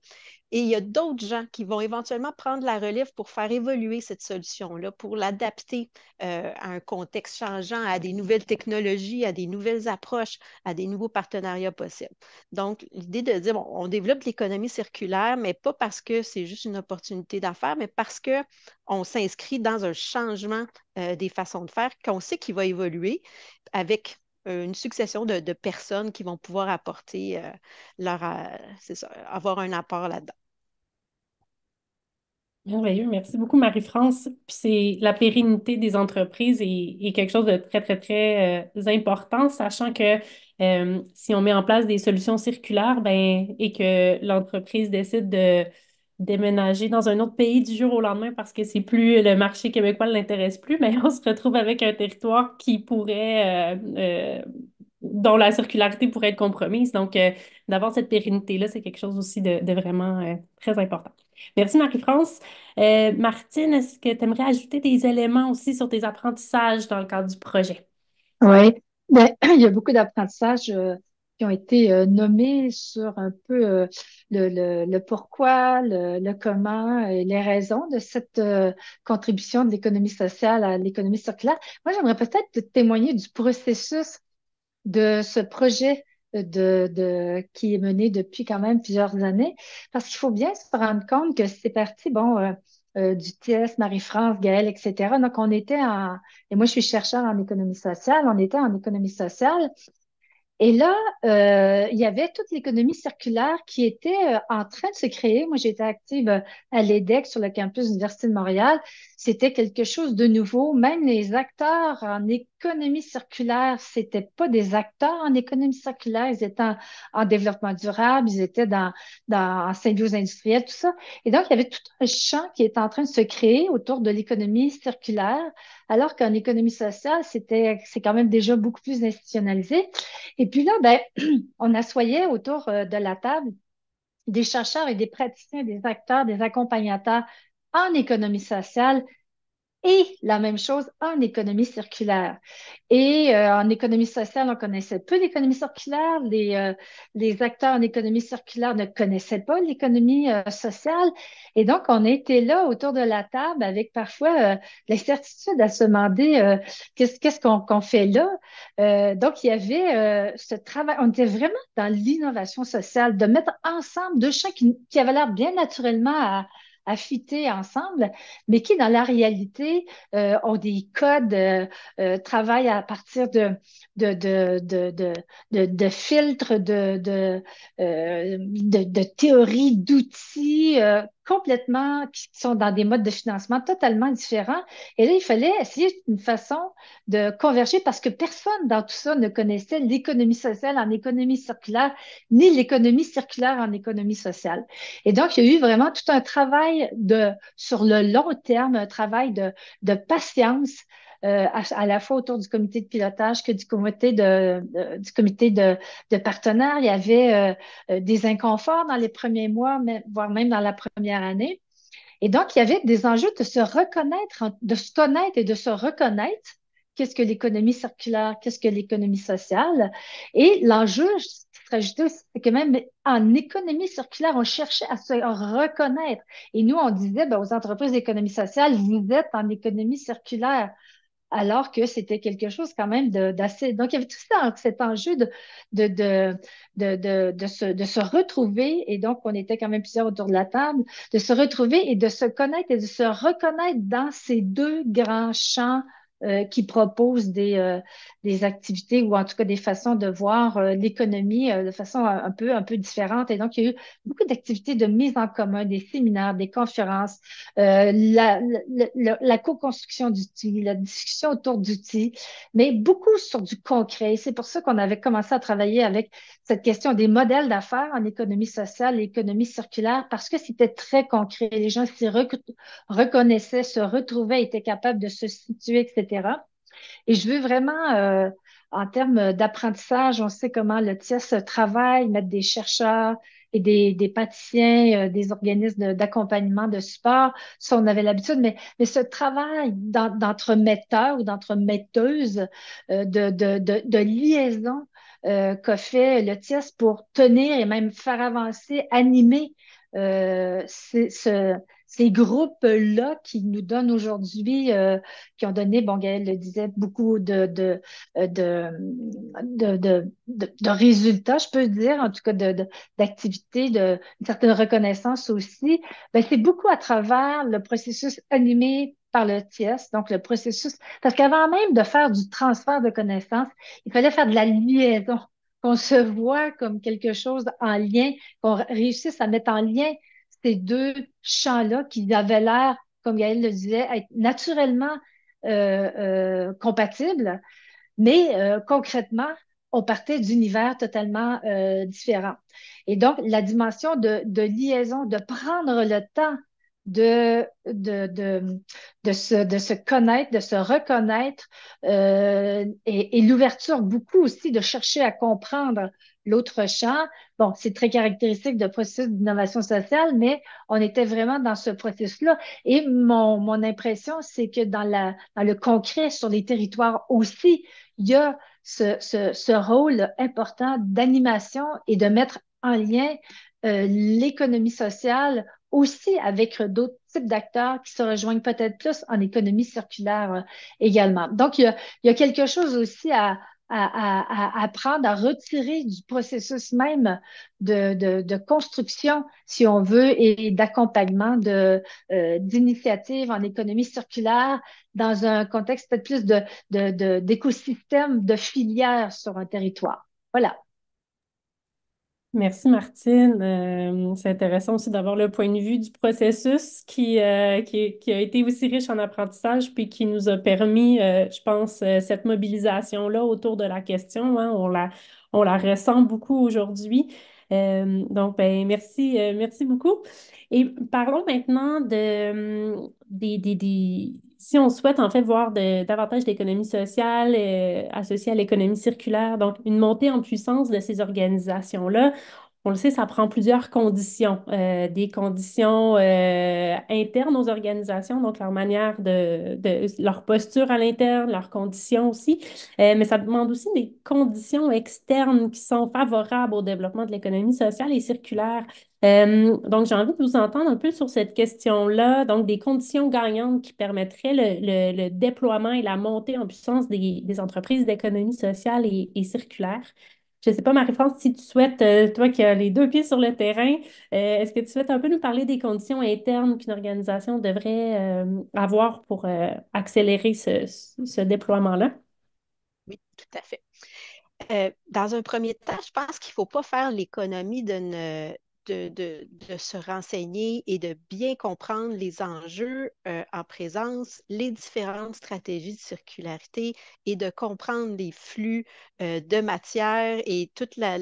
et il y a d'autres gens qui vont éventuellement prendre la relève pour faire évoluer cette solution-là, pour l'adapter euh, à un contexte changeant, à des nouvelles technologies, à des nouvelles approches, à des nouveaux partenariats possibles. Donc, l'idée de dire, on développe l'économie circulaire, mais pas parce que c'est juste une opportunité d'affaires, mais parce qu'on s'inscrit dans un changement euh, des façons de faire qu'on sait qu'il va évoluer avec euh, une succession de, personnes qui vont pouvoir apporter euh, leur, euh, c'est ça, avoir un apport là-dedans.
Merveilleux. Merci beaucoup, Marie-France. c'est la pérennité des entreprises et quelque chose de très, très, très important, sachant que si on met en place des solutions circulaires ben, et que l'entreprise décide de, déménager dans un autre pays du jour au lendemain parce que c'est plus le marché québécois ne l'intéresse plus, mais on se retrouve avec un territoire qui pourrait euh, euh, dont la circularité pourrait être compromise. Donc, euh, d'avoir cette pérennité-là, c'est quelque chose aussi de, vraiment très important. Merci Marie-France. Martine, est-ce que tu aimerais ajouter des éléments aussi sur tes apprentissages dans le cadre du projet?
Oui, ben, il y a beaucoup d'apprentissages qui ont été euh, nommés sur un peu euh, le, pourquoi, le, comment et les raisons de cette euh, contribution de l'économie sociale à l'économie circulaire. Moi, j'aimerais peut-être témoigner du processus de ce projet de, qui est mené depuis quand même plusieurs années, parce qu'il faut bien se rendre compte que c'est parti, bon, du TS, Marie-France, Gaëlle, etc. Donc, on était en, et moi, je suis chercheur en économie sociale, on était en économie sociale et là, euh, il y avait toute l'économie circulaire qui était euh, en train de se créer. Moi, j'étais active euh, à l'EDEC sur le campus de l'Université de Montréal. C'était quelque chose de nouveau. Même les acteurs en économie circulaire, c'était pas des acteurs en économie circulaire. Ils étaient en, développement durable, ils étaient dans, dans en symbiose industrielle, tout ça. Et donc, il y avait tout un champ qui est en train de se créer autour de l'économie circulaire, alors qu'en économie sociale, c'était, c'est quand même déjà beaucoup plus institutionnalisé. Et puis là, ben, on assoyait autour euh, de la table des chercheurs et des praticiens, des acteurs, des accompagnateurs en économie sociale et la même chose en économie circulaire. Et euh, en économie sociale, on connaissait peu l'économie circulaire. Les, euh, les, acteurs en économie circulaire ne connaissaient pas l'économie euh, sociale. Et donc, on était là autour de la table avec parfois l'incertitude à se demander qu'est-ce qu'on fait là. donc, il y avait ce travail. On était vraiment dans l'innovation sociale, de mettre ensemble deux champs qui, qui avaient l'air bien naturellement à affûtés ensemble, mais qui, dans la réalité, euh, ont des codes, euh, euh, travaillent à partir de, de, de, de, de filtres, de, de, théories, d'outils complètement, qui sont dans des modes de financement totalement différents. Et là, il fallait essayer une façon de converger parce que personne dans tout ça ne connaissait l'économie sociale en économie circulaire, ni l'économie circulaire en économie sociale. Et donc, il y a eu vraiment tout un travail de, sur le long terme, un travail de, de patience euh, à, la fois autour du comité de pilotage que du comité de, du comité de, partenaires. Il y avait euh, euh, des inconforts dans les premiers mois, voire même dans la première année. Et donc, il y avait des enjeux de se reconnaître, de se connaître et de se reconnaître. Qu'est-ce que l'économie circulaire? Qu'est-ce que l'économie sociale? Et l'enjeu, rajouter aussi, c'est que même en économie circulaire, on cherchait à se reconnaître. Et nous, on disait ben, aux entreprises d'économie sociale, vous êtes en économie circulaire alors que c'était quelque chose quand même d'assez... Donc, il y avait tout ça, cet enjeu de, de, de, de, se, de se retrouver, et donc on était quand même plusieurs autour de la table, de se retrouver et de se connaître et de se reconnaître dans ces deux grands champs euh, qui proposent euh, des, activités ou en tout cas des façons de voir euh, l'économie de façon un, peu, un peu différente. Et donc, il y a eu beaucoup d'activités de mise en commun, des séminaires, des conférences, la, co-construction d'outils, la discussion autour d'outils, mais beaucoup sur du concret. C'est pour ça qu'on avait commencé à travailler avec cette question des modèles d'affaires en économie sociale l'économie économie circulaire parce que c'était très concret. Les gens s'y reconnaissaient, se retrouvaient, étaient capables de se situer, etc. Et je veux vraiment, euh, en termes d'apprentissage, on sait comment le TIES travaille, mettre des chercheurs et des, des euh, des organismes d'accompagnement, de, support, ça on avait l'habitude, mais, ce travail d'entremetteur ou d'entremetteuse metteuses de, liaison euh, qu'a fait le TIES pour tenir et même faire avancer, animer ce, ces groupes-là qui nous donnent aujourd'hui, euh, qui ont donné, bon, Gaël le disait, beaucoup de, de, euh, résultats, je peux dire, en tout cas d'activités, de, une certaine reconnaissance aussi, ben, c'est beaucoup à travers le processus animé par le TIES, donc le processus. Parce qu'avant même de faire du transfert de connaissances, il fallait faire de la liaison qu'on se voit comme quelque chose en lien, qu'on réussisse à mettre en lien ces deux champs-là qui avaient l'air, comme Yael le disait, être naturellement euh, euh, compatibles, mais euh, concrètement, on partait d'univers totalement différents. Et donc, la dimension de, liaison, de prendre le temps de, se, connaître, de se reconnaître, et l'ouverture beaucoup aussi de chercher à comprendre L'autre champ, bon, c'est très caractéristique de processus d'innovation sociale, mais on était vraiment dans ce processus-là. Et mon, impression, c'est que dans, le concret, sur les territoires aussi, il y a ce, rôle important d'animation et de mettre en lien euh, l'économie sociale aussi avec d'autres types d'acteurs qui se rejoignent peut-être plus en économie circulaire euh, également. Donc, il y, a, quelque chose aussi à, à, à, à, à retirer du processus même de, de, construction, si on veut, et d'accompagnement de euh, d'initiatives en économie circulaire dans un contexte peut-être plus de d'écosystème, de, filière de filières sur un territoire. Voilà.
Merci Martine. Euh, c'est intéressant aussi d'avoir le point de vue du processus euh, qui, qui, a été aussi riche en apprentissage puis qui nous a permis, euh, je pense, cette mobilisation-là autour de la question. Hein. on, la, on la ressent beaucoup aujourd'hui. donc, ben, merci, merci beaucoup. Et parlons maintenant de, hum, des si on souhaite en fait voir de, davantage l'économie sociale euh, associée à l'économie circulaire, donc une montée en puissance de ces organisations-là, on le sait, ça prend plusieurs conditions, euh, des conditions euh, internes aux organisations, donc leur manière de, leur posture à l'interne, leurs conditions aussi, mais ça demande aussi des conditions externes qui sont favorables au développement de l'économie sociale et circulaire. Euh, donc, j'ai envie de vous entendre un peu sur cette question-là, donc des conditions gagnantes qui permettraient le, déploiement et la montée en puissance des, entreprises d'économie sociale et, circulaire. Je ne sais pas, Marie-France, si tu souhaites, euh, toi qui as les deux pieds sur le terrain, euh, est-ce que tu souhaites un peu nous parler des conditions internes qu'une organisation devrait avoir pour accélérer ce, déploiement-là?
Oui, tout à fait. dans un premier temps, je pense qu'il ne faut pas faire l'économie d'une de, se renseigner et de bien comprendre les enjeux euh, en présence, les différentes stratégies de circularité et de comprendre les flux euh, de matière et toute la,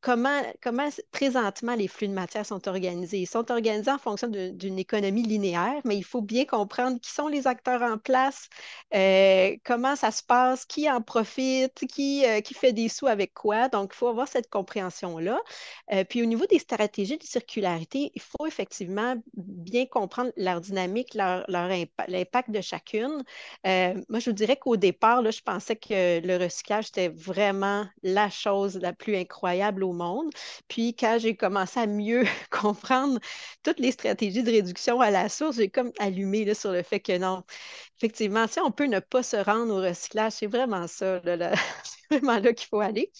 comment, comment présentement les flux de matière sont organisés. Ils sont organisés en fonction d'une économie linéaire, mais il faut bien comprendre qui sont les acteurs en place, euh, comment ça se passe, qui en profite, qui, euh, qui fait des sous avec quoi. Donc, il faut avoir cette compréhension-là. Euh, puis au niveau des stratégies de circularité, il faut effectivement bien comprendre leur dynamique, leur, l'impact de chacune. moi, je vous dirais qu'au départ, là, je pensais que le recyclage, était vraiment la chose la plus incroyable monde. Puis quand j'ai commencé à mieux comprendre toutes les stratégies de réduction à la source, j'ai comme allumé sur le fait que non, effectivement, si on peut ne pas se rendre au recyclage, c'est vraiment ça, c'est vraiment là qu'il faut aller.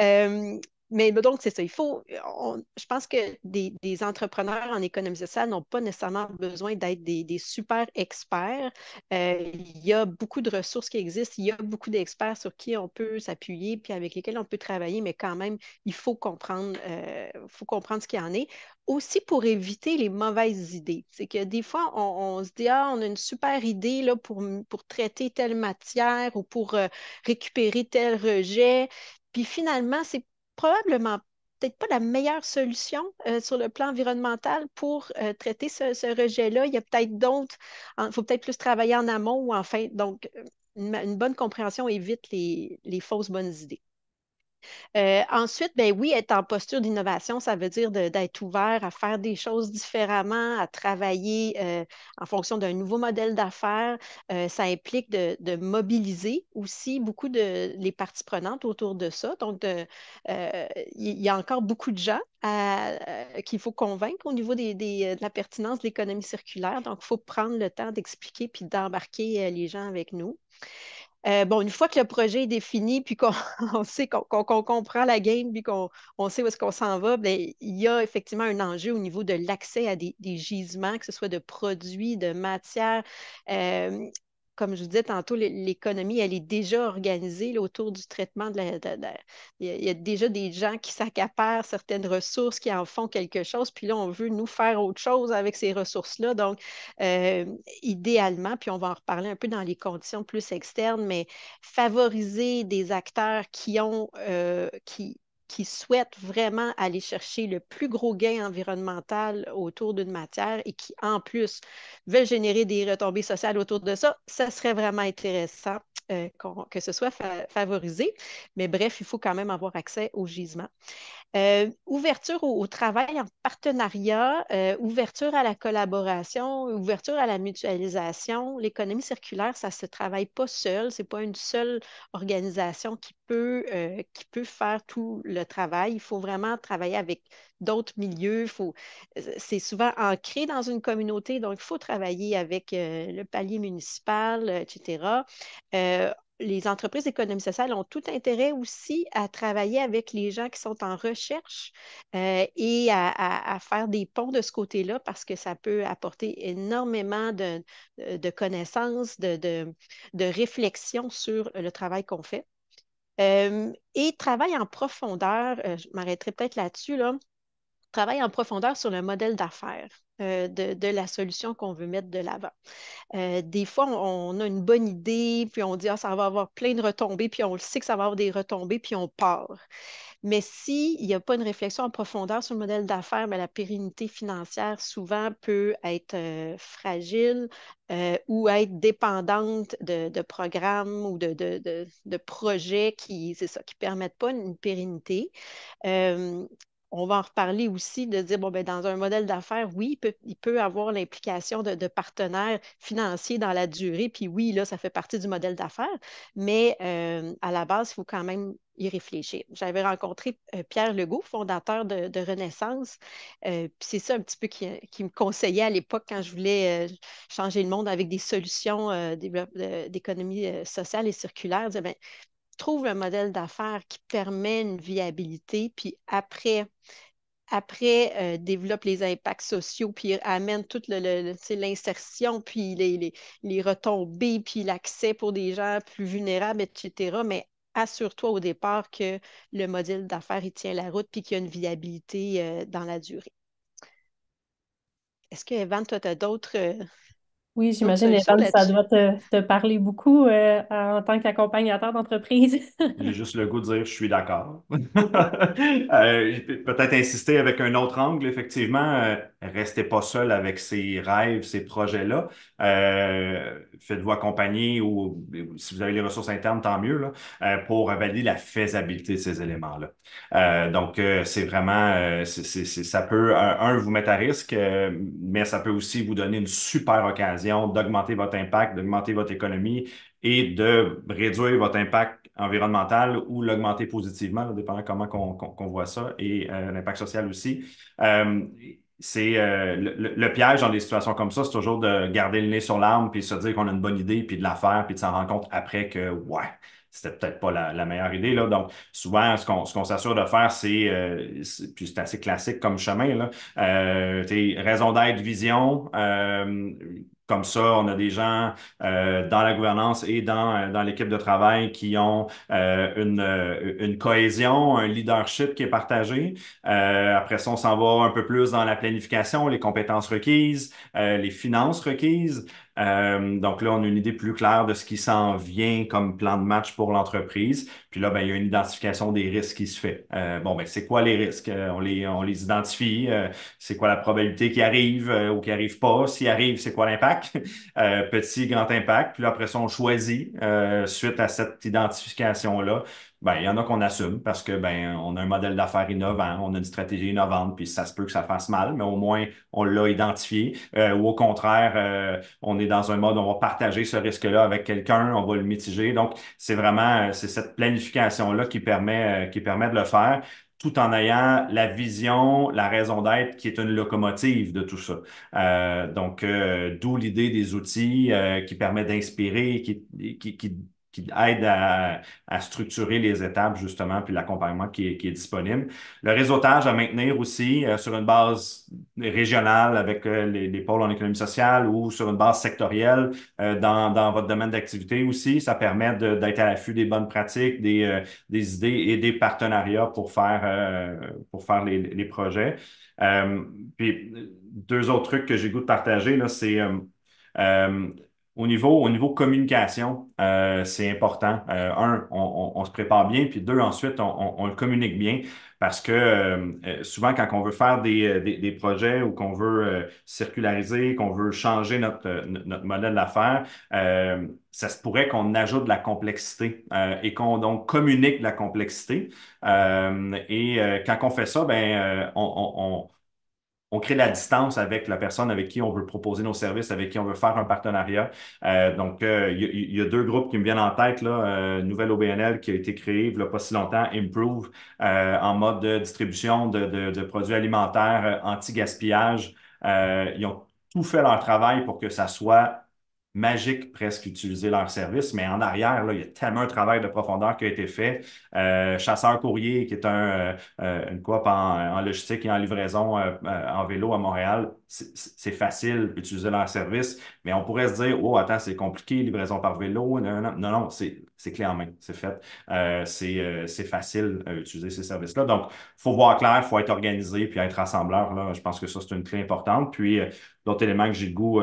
Euh, mais donc, c'est ça. Il faut. je pense que des, entrepreneurs en économie sociale n'ont pas nécessairement besoin d'être des, super experts. Euh, il y a beaucoup de ressources qui existent. Il y a beaucoup d'experts sur qui on peut s'appuyer puis avec lesquels on peut travailler, mais quand même, il faut comprendre, euh, faut comprendre ce qu'il y en est. Aussi pour éviter les mauvaises idées. C'est que des fois, on, se dit Ah, on a une super idée là, pour, pour traiter telle matière ou pour euh, récupérer tel rejet. Puis finalement, c'est probablement peut-être pas la meilleure solution euh, sur le plan environnemental pour euh, traiter ce, rejet-là. Il y a peut-être d'autres, il faut peut-être plus travailler en amont ou enfin, donc euh, une, bonne compréhension évite les fausses bonnes idées. Euh, ensuite, ben oui, être en posture d'innovation, ça veut dire d'être ouvert à faire des choses différemment, à travailler euh, en fonction d'un nouveau modèle d'affaires. Euh, ça implique de, mobiliser aussi beaucoup de les parties prenantes autour de ça. Donc, il y a encore beaucoup de gens qu'il faut convaincre au niveau de la pertinence de l'économie circulaire. Donc, il faut prendre le temps d'expliquer puis d'embarquer les gens avec nous. Euh, bon, une fois que le projet est défini, puis qu'on sait qu'on comprend la game, puis qu'on sait où est-ce qu'on s'en va, bien, il y a effectivement un enjeu au niveau de l'accès à des, gisements, que ce soit de produits, de matières, euh, comme je vous disais tantôt, l'économie, elle est déjà organisée autour du traitement de la, Il y a déjà des gens qui s'accaparent certaines ressources, qui en font quelque chose, puis là, on veut nous faire autre chose avec ces ressources-là. Donc, euh, idéalement, puis on va en reparler un peu dans les conditions plus externes, mais favoriser des acteurs qui ont, euh, qui, qui souhaitent vraiment aller chercher le plus gros gain environnemental autour d'une matière et qui, en plus, veulent générer des retombées sociales autour de ça, ça serait vraiment intéressant euh, que ce soit favorisé. Mais bref, il faut quand même avoir accès au gisement. Euh, ouverture au, travail en partenariat, euh, ouverture à la collaboration, ouverture à la mutualisation. L'économie circulaire, ça ne se travaille pas seul. Ce n'est pas une seule organisation qui peut, euh, qui peut faire tout le travail. Il faut vraiment travailler avec d'autres milieux. Faut, c'est souvent ancré dans une communauté, donc il faut travailler avec le palier municipal, etc les entreprises économiques sociales ont tout intérêt aussi à travailler avec les gens qui sont en recherche euh, et à, faire des ponts de ce côté-là parce que ça peut apporter énormément de, connaissances, de, de, réflexion sur le travail qu'on fait. Euh, et travail en profondeur, euh, je m'arrêterai peut-être là-dessus, là, travaille en profondeur sur le modèle d'affaires euh, de, la solution qu'on veut mettre de l'avant. Euh, des fois, on, a une bonne idée, puis on dit ah, ça va avoir plein de retombées, puis on le sait que ça va avoir des retombées, puis on part. Mais s'il n'y a pas une réflexion en profondeur sur le modèle d'affaires, ben, la pérennité financière souvent peut être euh, fragile ou être dépendante de, programmes ou de, projets qui ne qui permettent pas une pérennité on va en reparler aussi de dire, bon, ben, dans un modèle d'affaires, oui, il peut, avoir l'implication de, partenaires financiers dans la durée, puis oui, là, ça fait partie du modèle d'affaires, mais euh, à la base, il faut quand même y réfléchir. J'avais rencontré euh, Pierre Legault, fondateur de, Renaissance, euh, puis c'est ça un petit peu qui, me conseillait à l'époque quand je voulais changer le monde avec des solutions d'économie sociale et circulaire, ben, trouve un modèle d'affaires qui permet une viabilité, puis après, après euh, développe les impacts sociaux, puis amène toute l'insertion, puis les, les, les, retombées, puis l'accès pour des gens plus vulnérables, etc. Mais assure-toi au départ que le modèle d'affaires, il tient la route, puis qu'il y a une viabilité euh, dans la durée. Est-ce que, Evan, toi, tu as d'autres euh, oui, j'imagine, que ça doit
te, parler beaucoup euh, en tant qu'accompagnateur d'entreprise.
J'ai juste le goût de dire je suis d'accord. Euh, peut-être insister avec un autre angle, effectivement. Euh, restez pas seul avec ces rêves, ces projets-là. Faites-vous accompagner ou si vous avez les ressources internes, tant mieux, pour valider la faisabilité de ces éléments-là. donc, c'est vraiment, ça peut, un, vous mettre à risque, mais ça peut aussi vous donner une super occasion d'augmenter votre impact, d'augmenter votre économie et de réduire votre impact environnemental ou l'augmenter positivement, dépendant comment qu'on voit ça, et euh, l'impact social aussi. Euh, c'est euh, le, piège dans des situations comme ça, c'est toujours de garder le nez sur l'arme, puis se dire qu'on a une bonne idée, puis de la faire, puis de s'en rendre compte après que, ouais, c'était peut-être pas la, meilleure idée. Là. Donc, souvent, ce qu'on s'assure de faire, c'est, puis c'est assez classique comme chemin, là, raison d'être, vision, comme ça, on a des gens euh, dans la gouvernance et dans, euh, dans l'équipe de travail qui ont euh, une, une, cohésion, un leadership qui est partagé. après ça, on s'en va un peu plus dans la planification, les compétences requises, les finances requises. donc là, on a une idée plus claire de ce qui s'en vient comme plan de match pour l'entreprise. Puis là, ben, il y a une identification des risques qui se fait. Euh, bon, ben, c'est quoi les risques? Euh, on, les, on les identifie. Euh, c'est quoi la probabilité qu'ils arrivent ou qu'ils n'arrivent pas? S'ils arrivent, c'est quoi l'impact? petit, grand impact. Puis là, après ça, on choisit suite à cette identification-là. Ben, il y en a qu'on assume parce que ben, on a un modèle d'affaires innovant, on a une stratégie innovante, puis ça se peut que ça fasse mal, mais au moins on l'a identifié. ou au contraire, on est dans un mode on va partager ce risque-là avec quelqu'un, on va le mitiger. Donc, c'est vraiment c'est cette planification là qui permet, euh, qui permet de le faire tout en ayant la vision, la raison d'être qui est une locomotive de tout ça. Euh, donc, euh, d'où l'idée des outils qui permet d'inspirer, qui, qui, qui, qui aide à, structurer les étapes, justement, puis l'accompagnement qui, qui, est disponible. Le réseautage à maintenir aussi euh, sur une base régionale avec euh, les, pôles en économie sociale ou sur une base sectorielle euh, dans, votre domaine d'activité aussi. Ça permet d'être à l'affût des bonnes pratiques, des, idées et des partenariats pour faire, pour faire les, les projets. puis, deux autres trucs que j'ai goût de partager, c'est au niveau, au niveau communication, euh, c'est important. Euh, un, on, on, se prépare bien, puis deux, ensuite, on, on le communique bien parce que euh, souvent, quand on veut faire des, des, projets ou qu'on veut circulariser, qu'on veut changer notre, notre modèle d'affaires, ça se pourrait qu'on ajoute de la complexité et qu'on donc communique de la complexité. et quand on fait ça, ben, on, on crée la distance avec la personne avec qui on veut proposer nos services, avec qui on veut faire un partenariat. Euh, donc, euh, il y, a deux groupes qui me viennent en tête. Là, euh, Nouvelle OBNL qui a été créée il n'y a pas si longtemps, Improve, euh, en mode de distribution de, de produits alimentaires anti-gaspillage. ils ont tout fait leur travail pour que ça soit magique presque utiliser leur service, mais en arrière, là, il y a tellement un travail de profondeur qui a été fait. Euh, Chasseur-Courrier, qui est un, euh, euh, une coop en, logistique et en livraison en vélo à Montréal, c'est facile d'utiliser leur service, mais on pourrait se dire, oh, attends, c'est compliqué, livraison par vélo. Non, non, non, c'est clé en main, c'est fait. c'est facile d'utiliser ces services-là. Donc, il faut voir clair, il faut être organisé, puis être rassembleur. Là. Je pense que ça, c'est une clé importante. Puis, l'autre élément que j'ai le goût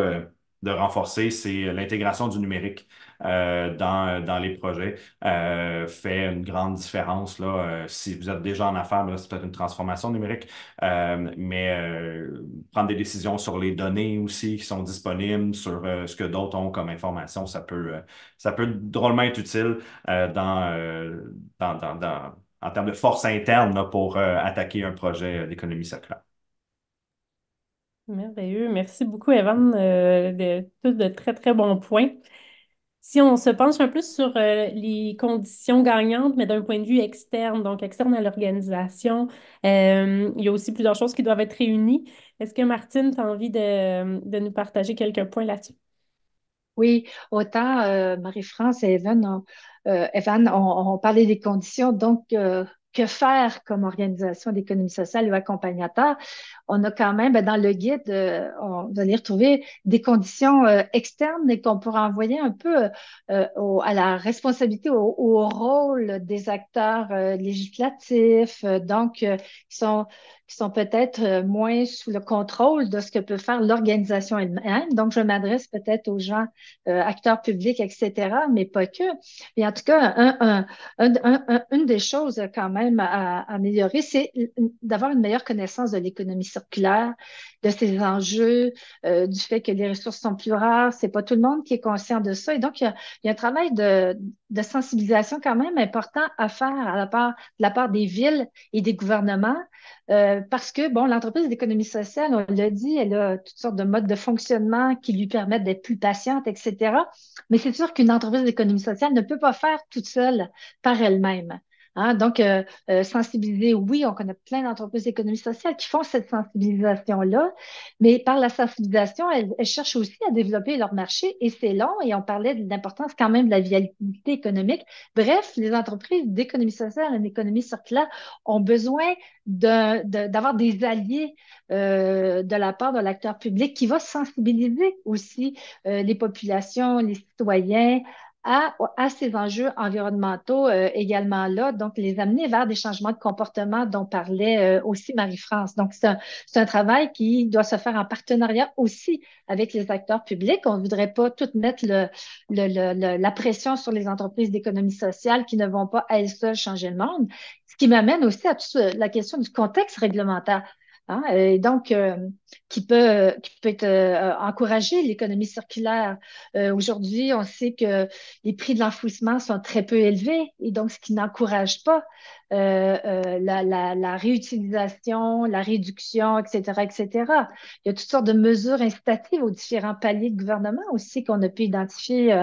de renforcer, c'est l'intégration du numérique euh, dans, dans, les projets. Euh, fait une grande différence. Là, euh, si vous êtes déjà en affaires, c'est peut-être une transformation numérique, euh, mais prendre des décisions sur les données aussi qui sont disponibles, sur ce que d'autres ont comme information, ça peut, ça peut drôlement être utile dans, dans, dans, en termes de force interne pour attaquer un projet d'économie circulaire.
Merveilleux. Merci beaucoup, Evan. Euh, de, tous de très, très bons points. Si on se penche un peu sur euh, les conditions gagnantes, mais d'un point de vue externe, donc externe à l'organisation, euh, il y a aussi plusieurs choses qui doivent être réunies. Est-ce que Martine, tu as envie de, nous partager quelques points là-dessus? Oui, autant Marie-France et Evan, Evan, on, parlait des
conditions. Donc, que faire comme organisation d'économie sociale ou accompagnateur, on a quand même, ben, dans le guide, euh, on, va allez retrouver des conditions euh, externes et qu'on pourra envoyer un peu euh, à la responsabilité, au, au rôle des acteurs législatifs, donc ils sont sont peut-être euh, moins sous le contrôle de ce que peut faire l'organisation elle-même. Donc, je m'adresse peut-être aux gens, euh, acteurs publics, etc., mais pas que. Et en tout cas, une des choses quand même à améliorer, c'est d'avoir une meilleure connaissance de l'économie circulaire de ces enjeux, euh, du fait que les ressources sont plus rares. C'est pas tout le monde qui est conscient de ça. Et donc, il y a, un travail de, sensibilisation quand même important à faire à la part, de la part des villes et des gouvernements, euh, parce que, bon, l'entreprise d'économie sociale, on l'a dit, elle a toutes sortes de modes de fonctionnement qui lui permettent d'être plus patiente, etc. Mais c'est sûr qu'une entreprise d'économie sociale ne peut pas faire toute seule par elle-même. Hein, donc, euh, euh, sensibiliser, oui, on connaît plein d'entreprises d'économie sociale qui font cette sensibilisation-là, mais par la sensibilisation, elles, cherchent aussi à développer leur marché et c'est long et on parlait de l'importance quand même de la viabilité économique. Bref, les entreprises d'économie sociale et d'économie circulaire ont besoin d'avoir des alliés euh, de la part de l'acteur public qui va sensibiliser aussi les populations, les citoyens à, ces enjeux environnementaux euh, également là, donc les amener vers des changements de comportement dont parlait euh, aussi Marie-France. Donc, c'est un, travail qui doit se faire en partenariat aussi avec les acteurs publics. On ne voudrait pas tout mettre la pression sur les entreprises d'économie sociale qui ne vont pas elles seules changer le monde, ce qui m'amène aussi à la question du contexte réglementaire. Hein, euh, et donc, euh, qui, peut, qui peut être, euh, encourager l'économie circulaire. Aujourd'hui, on sait que les prix de l'enfouissement sont très peu élevés et donc, ce qui n'encourage pas la, réutilisation, la réduction, etc., etc. Il y a toutes sortes de mesures incitatives aux différents paliers de gouvernement aussi qu'on a pu identifier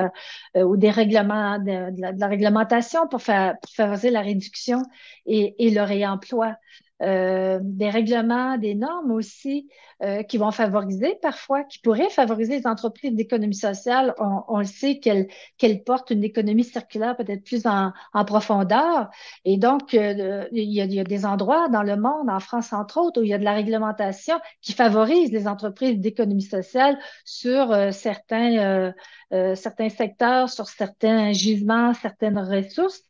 ou des règlements, de, la, réglementation pour, faire, favoriser la réduction et le réemploi. Euh, des règlements, des normes aussi euh, qui vont favoriser parfois, qui pourraient favoriser les entreprises d'économie sociale. On, le sait qu'elles portent une économie circulaire peut-être plus en, profondeur. Et donc, euh, il, y a, des endroits dans le monde, en France entre autres, où il y a de la réglementation qui favorise les entreprises d'économie sociale sur certains secteurs, sur certains gisements, certaines ressources.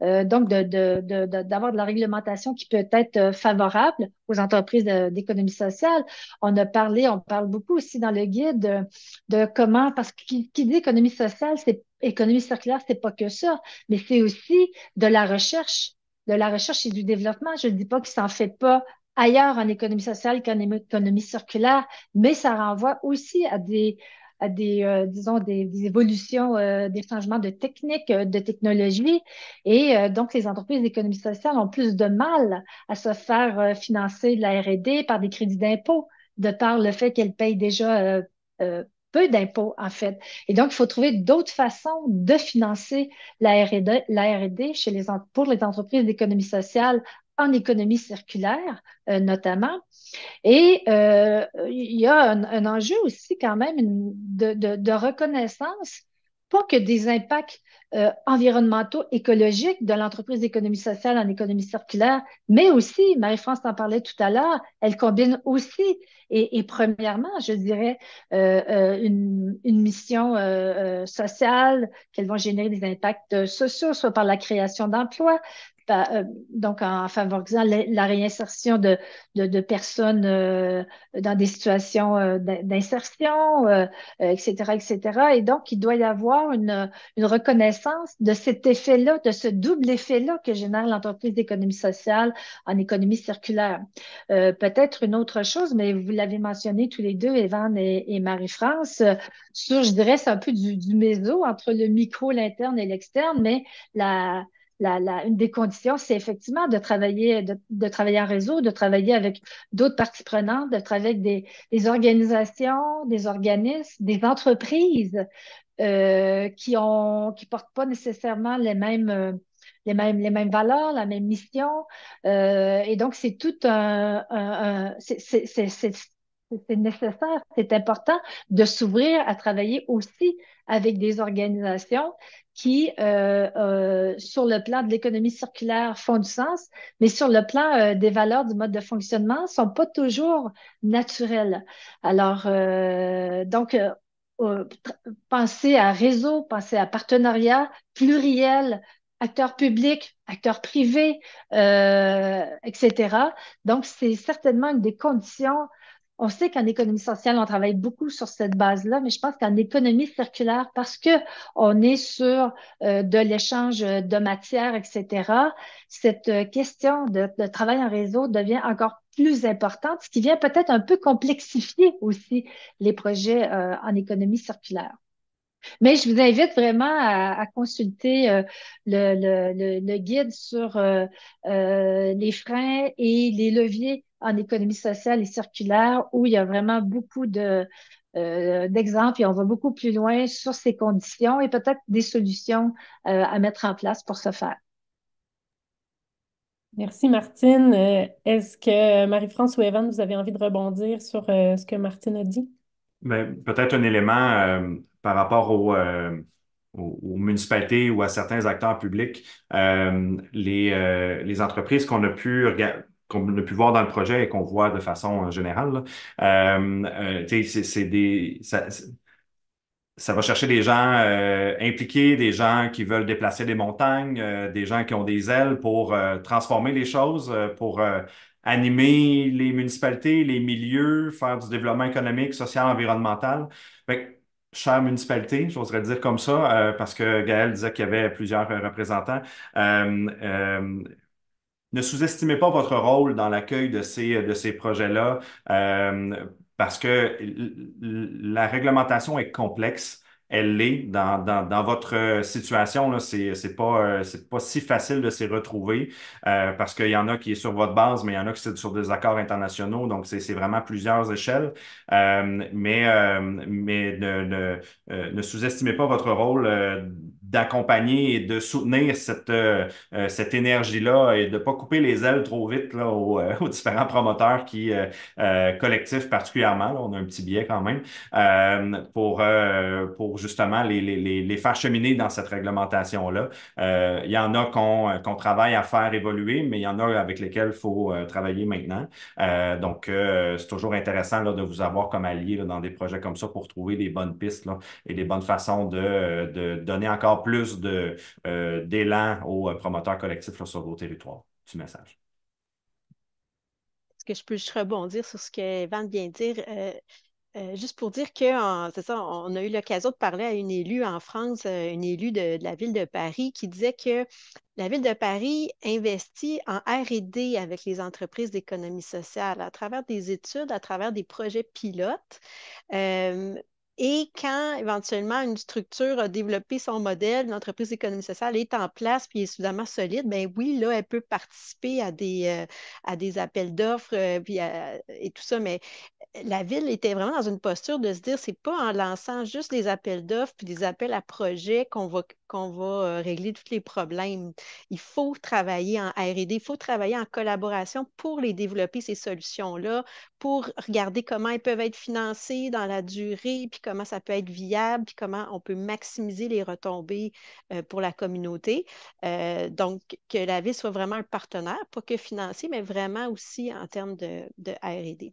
Euh, donc d'avoir de, de, la réglementation qui peut être euh, favorable aux entreprises d'économie sociale. On a parlé, on parle beaucoup aussi dans le guide de, comment, parce que qui, dit économie sociale, c'est économie circulaire, c'est pas que ça, mais c'est aussi de la recherche, de la recherche et du développement. Je ne dis pas qu'il s'en fait pas ailleurs en économie sociale qu'en économie circulaire, mais ça renvoie aussi à des à des, euh, disons, des, évolutions, euh, des changements de techniques euh, de technologie. Et donc, les entreprises d'économie sociale ont plus de mal à se faire financer la R&D par des crédits d'impôt, de par le fait qu'elles payent déjà peu d'impôts, en fait. Et donc, il faut trouver d'autres façons de financer la R&D, la R&D chez les, pour les entreprises d'économie sociale en économie circulaire euh, notamment. Et euh, il y a un, enjeu aussi quand même de, reconnaissance, pas que des impacts euh, environnementaux, écologiques de l'entreprise d'économie sociale en économie circulaire, mais aussi, Marie-France en parlait tout à l'heure, elle combine aussi, et, premièrement, je dirais, une, une, mission sociale, qu'elles vont générer des impacts sociaux, soit par la création d'emplois, euh, donc en favorisant la, réinsertion de, personnes euh, dans des situations euh, d'insertion, etc., etc. Et donc, il doit y avoir une, reconnaissance de cet effet-là, de ce double effet-là que génère l'entreprise d'économie sociale en économie circulaire. Peut-être une autre chose, mais vous l'avez mentionné tous les deux, Evan et, Marie-France, sur, je dirais, c'est un peu du, du méso entre le micro, l'interne et l'externe, mais la, une des conditions, c'est effectivement de travailler, de, travailler en réseau, de travailler avec d'autres parties prenantes, de travailler avec des, organisations, des organismes, des entreprises euh, qui ont portent pas nécessairement les mêmes euh, les les mêmes valeurs, la même mission. Euh, et donc c'est tout un, c'est nécessaire, c'est important de s'ouvrir à travailler aussi avec des organisations qui, euh, euh, sur le plan de l'économie circulaire, font du sens, mais sur le plan euh, des valeurs du mode de fonctionnement, ne sont pas toujours naturelles. Alors, donc, penser à réseau, penser à partenariat pluriel, acteurs publics, acteurs privés, etc. Donc, c'est certainement une des conditions on sait qu'en économie sociale, on travaille beaucoup sur cette base-là, mais je pense qu'en économie circulaire, parce que on est sur euh, de l'échange de matières, etc., cette euh, question de, travail en réseau devient encore plus importante, ce qui vient peut-être un peu complexifier aussi les projets euh, en économie circulaire. Mais je vous invite vraiment à, consulter le, guide sur les freins et les leviers en économie sociale et circulaire où il y a vraiment beaucoup de, euh, d'exemples et on va beaucoup plus loin sur ces conditions et peut-être des solutions euh, à mettre en place pour ce faire.
Merci Martine. Euh, est-ce que Marie-France ou Evan, vous avez envie de rebondir sur ce que Martine a dit?
Ben, peut-être un élément par rapport aux, municipalités ou à certains acteurs publics, les, les, entreprises qu'on a pu regarder qu'on a pu voir dans le projet et qu'on voit de façon euh, générale. Euh, euh, ça, va chercher des gens impliqués, des gens qui veulent déplacer des montagnes, des gens qui ont des ailes pour transformer les choses, pour animer les municipalités, les milieux, faire du développement économique, social, environnemental. Fait municipalités, chère municipalité, j'oserais dire comme ça, parce que Gaël disait qu'il y avait plusieurs représentants ne sous-estimez pas votre rôle dans l'accueil de ces, de ces projets-là euh, parce que la réglementation est complexe. Elle l'est dans, dans, dans, votre situation. Là, c'est, pas, euh, c'est pas si facile de s'y retrouver euh, parce qu'il y en a qui est sur votre base, mais il y en a qui sont sur des accords internationaux. Donc, c'est, c'est vraiment plusieurs échelles. mais mais ne, ne, ne sous-estimez pas votre rôle d'accompagner et de soutenir cette, euh, euh, cette énergie-là et de ne pas couper les ailes trop vite là, euh, aux, différents promoteurs qui euh, collectifs particulièrement. on a un petit biais quand même pour, pour justement les, les, les, faire cheminer dans cette réglementation-là. Il y en a qu'on qu'on travaille à faire évoluer, mais il y en a avec lesquels il faut travailler maintenant. donc, c'est toujours intéressant là, de vous avoir comme allié dans des projets comme ça pour trouver des bonnes pistes et des bonnes façons de, de donner encore plus euh, d'élan aux euh, promoteurs collectifs sur vos territoires du message
Est-ce que je peux juste rebondir sur ce que Van vient de dire. Euh, juste pour dire que, c'est ça, on a eu l'occasion de parler à une élue en France, une élue de, la ville de Paris, qui disait que la ville de Paris investit en RD avec les entreprises d'économie sociale à travers des études, à travers des projets pilotes. Et quand éventuellement une structure a développé son modèle, l'entreprise économique sociale est en place puis est suffisamment solide, ben oui, là, elle peut participer à des, euh, à des appels d'offres euh, et tout ça. Mais la ville était vraiment dans une posture de se dire, c'est pas en lançant juste les appels d'offres puis des appels à projets qu'on va qu'on va euh, régler tous les problèmes. Il faut travailler en RD, il faut travailler en collaboration pour les développer, ces solutions-là, pour regarder comment elles peuvent être financées dans la durée, puis comment ça peut être viable, puis comment on peut maximiser les retombées euh, pour la communauté. Euh, donc, que la ville soit vraiment un partenaire, pas que financier, mais vraiment aussi en termes de, RD.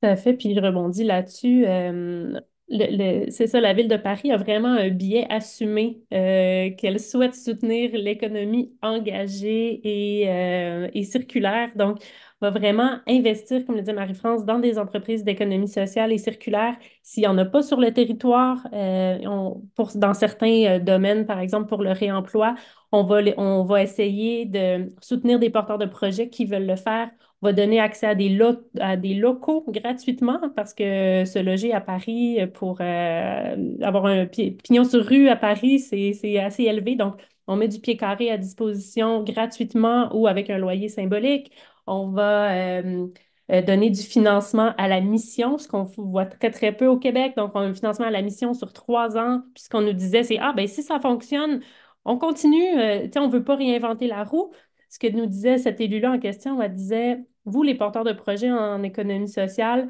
Tout à fait, puis je rebondis là-dessus le, c'est ça, la ville de Paris a vraiment un biais assumé euh, qu'elle souhaite soutenir l'économie engagée et, euh, et, circulaire. Donc, va vraiment investir, comme le dit Marie-France, dans des entreprises d'économie sociale et circulaire. S'il n'y en a pas sur le territoire, euh, pour, dans certains euh, domaines, par exemple pour le réemploi, on va, on va essayer de soutenir des porteurs de projets qui veulent le faire. On va donner accès à des, locaux gratuitement parce que se loger à Paris euh, pour avoir un pignon sur rue à Paris, c'est assez élevé. Donc, on met du pied carré à disposition gratuitement ou avec un loyer symbolique. On va euh, euh, donner du financement à la mission, ce qu'on voit très, très peu au Québec. Donc, on a un financement à la mission sur trois ans. Puis, ce qu'on nous disait, c'est Ah, ben si ça fonctionne, on continue. Euh, sais, on ne veut pas réinventer la roue. Ce que nous disait cet élu-là en question, elle disait Vous, les porteurs de projets en économie sociale,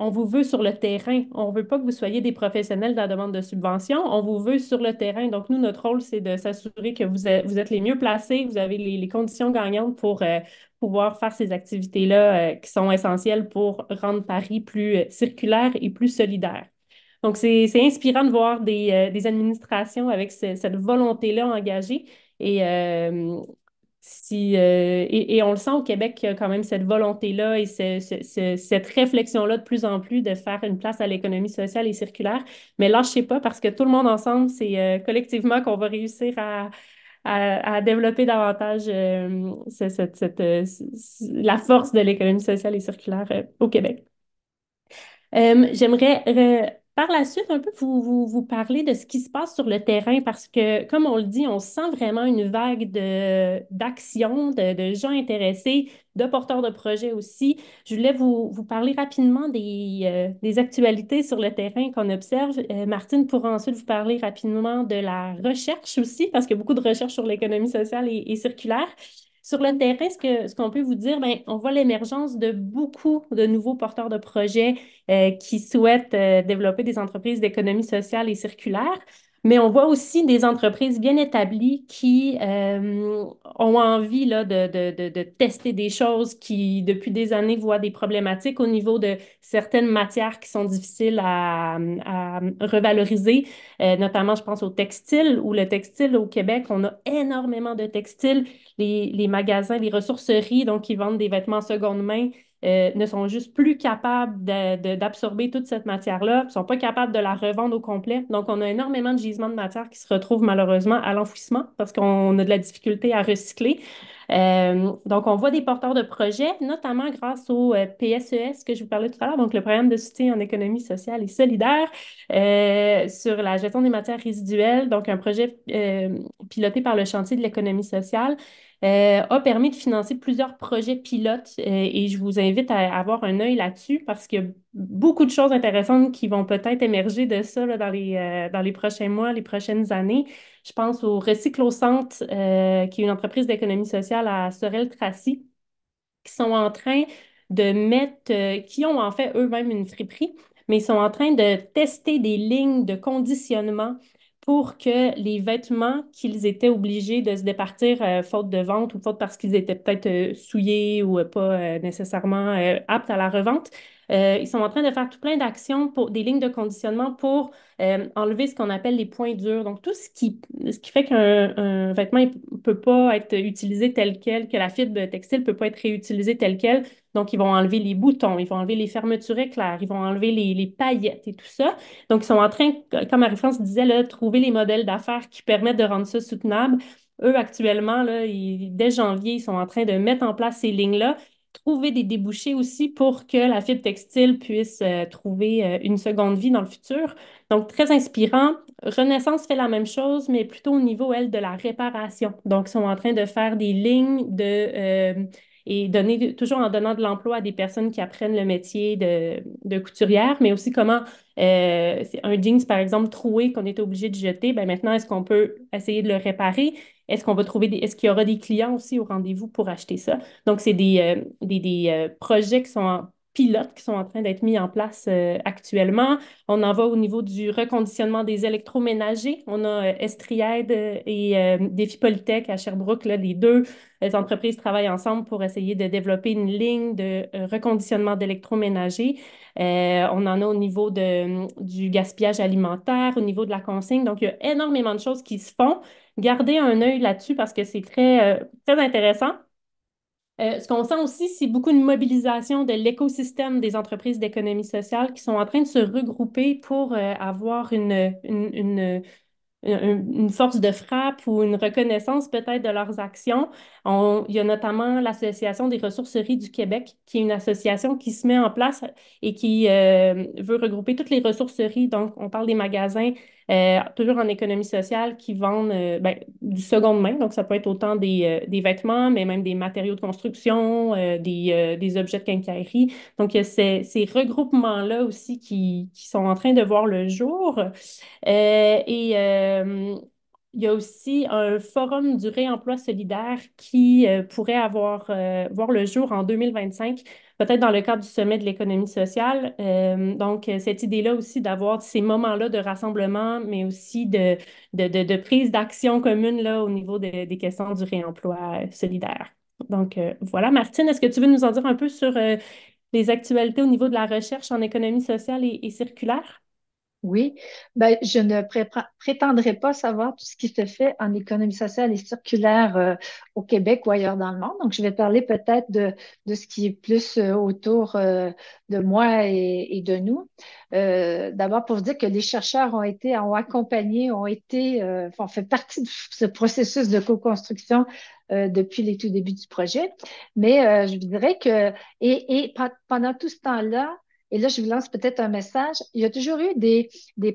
on vous veut sur le terrain. On ne veut pas que vous soyez des professionnels de la demande de subvention. On vous veut sur le terrain. Donc, nous, notre rôle, c'est de s'assurer que vous êtes, les mieux placés, vous avez les, conditions gagnantes pour euh, pouvoir faire ces activités-là euh, qui sont essentielles pour rendre Paris plus euh, circulaire et plus solidaire. Donc, c'est inspirant de voir des, administrations avec cette volonté-là engagée. Et si, euh, et, et, on le sent au Québec qu'il y a quand même cette volonté-là et cette réflexion-là de plus en plus de faire une place à l'économie sociale et circulaire. Mais lâchez pas parce que tout le monde ensemble, c'est euh, collectivement qu'on va réussir à, à, développer davantage euh, cette, cette, la force de l'économie sociale et circulaire au Québec. J'aimerais par la suite, un peu, vous, vous, parlez de ce qui se passe sur le terrain parce que, comme on le dit, on sent vraiment une vague d'actions, de, de, gens intéressés, de porteurs de projets aussi. Je voulais vous, parler rapidement euh, des, actualités sur le terrain qu'on observe. Euh, Martine pourra ensuite vous parler rapidement de la recherche aussi, parce qu'il y a beaucoup de recherche sur l'économie sociale et circulaire. Sur le terrain, ce qu'on peut vous dire, ben, on voit l'émergence de beaucoup de nouveaux porteurs de projets euh, qui souhaitent euh, développer des entreprises d'économie sociale et circulaire. Mais on voit aussi des entreprises bien établies qui euh, ont envie là, de, de, de, tester des choses, qui depuis des années voient des problématiques au niveau de certaines matières qui sont difficiles à, à revaloriser. Euh, notamment, je pense au textile, ou le textile au Québec, on a énormément de textiles. Les, les magasins, les ressourceries, donc qui vendent des vêtements seconde main, euh, ne sont juste plus capables d'absorber toute cette matière-là, ne sont pas capables de la revendre au complet. Donc, on a énormément de gisements de matière qui se retrouvent malheureusement à l'enfouissement parce qu'on a de la difficulté à recycler. Euh, donc, on voit des porteurs de projets, notamment grâce au euh, PSES e que je vous parlais tout à l'heure, donc le programme de soutien en économie sociale et solidaire sur la gestion des matières résiduelles, donc un projet piloté par le chantier de l'économie sociale euh, a permis de financer plusieurs projets pilotes euh, et je vous invite à avoir un œil là-dessus parce qu'il y a beaucoup de choses intéressantes qui vont peut-être émerger de ça dans, les, euh, dans les prochains mois, les prochaines années. Je pense au Recyclocentre, qui est une entreprise d'économie sociale à Sorel-Tracy, qui sont en train de mettre, qui ont en fait eux-mêmes une friperie mais ils sont en train de tester des lignes de conditionnement pour que les vêtements qu'ils étaient obligés de se départir euh, faute de vente ou faute parce qu'ils étaient peut-être euh, souillés ou euh, pas nécessairement aptes à la revente, euh, ils sont en train de faire tout plein d'actions pour des lignes de conditionnement pour euh, enlever ce qu'on appelle les points durs. Donc, tout ce qui, ce qui fait qu'un vêtement ne peut pas être utilisé tel quel, que la fibre textile ne peut pas être réutilisée tel quel. Donc, ils vont enlever les boutons, ils vont enlever les fermetures éclairs, ils vont enlever les, les paillettes et tout ça. Donc, ils sont en train, comme Marie-France disait, de trouver les modèles d'affaires qui permettent de rendre ça soutenable eux, actuellement, là, dès janvier, ils sont en train de mettre en place ces lignes-là trouver des débouchés aussi pour que la fibre textile puisse euh, trouver euh, une seconde vie dans le futur. Donc, très inspirant. Renaissance fait la même chose, mais plutôt au niveau, elle, de la réparation. Donc, ils sont en train de faire des lignes de euh, et donner toujours en donnant de l'emploi à des personnes qui apprennent le métier de, couturière, mais aussi comment euh, un jeans, par exemple, troué qu'on était obligé de jeter, ben maintenant, est-ce qu'on peut essayer de le réparer? Est-ce qu'on va trouver des, est-ce qu'il y aura des clients aussi au rendez-vous pour acheter ça? Donc, c'est des, euh, des, des, euh, projets qui sont en pilotes qui sont en train d'être mis en place euh, actuellement. On en va au niveau du reconditionnement des électroménagers. On a euh, Estriade euh, et Défi Polytech à Sherbrooke. Là, les deux les entreprises travaillent ensemble pour essayer de développer une ligne de reconditionnement d'électroménagers. on en a au niveau de, du gaspillage alimentaire, au niveau de la consigne. Donc, il y a énormément de choses qui se font. Gardez un œil là-dessus parce que c'est très, très intéressant. Euh, ce qu'on sent aussi, c'est beaucoup de mobilisation de l'écosystème des entreprises d'économie sociale qui sont en train de se regrouper pour euh, avoir une, une, une, force de frappe ou une reconnaissance peut-être de leurs actions. il y a notamment l'Association des ressourceries du Québec, qui est une association qui se met en place et qui euh, veut regrouper toutes les ressourceries. Donc, on parle des magasins, euh, toujours en économie sociale, qui vendent euh, ben, du seconde main. Donc, ça peut être autant euh, des, vêtements, mais même des matériaux de construction, des, objets de quincaillerie. Donc, il y a ces, regroupements-là aussi qui, sont en train de voir le jour. et il y a aussi un forum du réemploi solidaire qui pourrait avoir voir le jour en 2025 peut-être dans le cadre du sommet de l'économie sociale. Euh, donc, euh, cette idée-là aussi d'avoir ces moments-là de rassemblement, mais aussi de, de, prise d'action commune là, au niveau des questions du réemploi euh, solidaire. Donc, voilà. Martine, est-ce que tu veux nous en dire un peu sur les actualités au niveau de la recherche en économie sociale et circulaire? Oui,
ben, je ne prétendrai pas savoir tout ce qui se fait en économie sociale et circulaire euh, au Québec ou ailleurs dans le monde. Donc, je vais parler peut-être de, de ce qui est plus euh, autour euh, de moi et, de nous. D'abord, pour vous dire que les chercheurs ont été, ont accompagné, ont été, ont fait partie de ce processus de co-construction depuis les tout débuts du projet. Mais je vous dirais que, et, et pendant tout ce temps-là, et là, je vous lance peut-être un message. Il y a toujours eu des,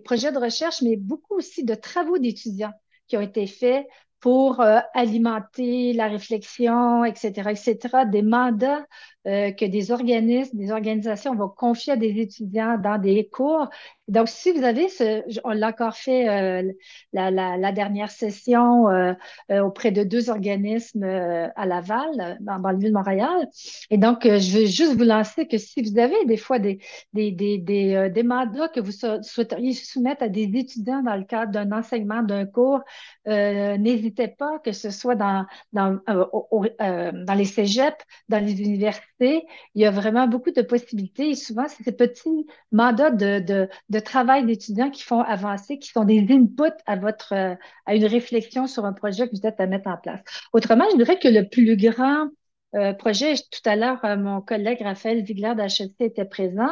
projets de recherche, mais beaucoup aussi de travaux d'étudiants qui ont été faits pour euh, alimenter la réflexion, etc., etc., des mandats euh, que des organismes, des organisations vont confier à des étudiants dans des cours. Donc, si vous avez ce, on l'a encore fait euh, la, dernière session euh, auprès de deux organismes à Laval, dans, le ville de Montréal. Et donc, je veux juste vous lancer que si vous avez des fois des, des, des, des, des mandats que vous souhaiteriez soumettre à des étudiants dans le cadre d'un enseignement, d'un cours, n'hésitez pas, que ce soit dans, dans, dans les cégeps, dans les universités, il y a vraiment beaucoup de possibilités. Et souvent, c'est ces petits mandats de, de travail d'étudiants qui font avancer, qui sont des inputs à votre euh, à une réflexion sur un projet que vous êtes à mettre en place. Autrement, je dirais que le plus grand euh, projet. Tout à l'heure, euh, mon collègue Raphaël Viglaire d'HST était présent.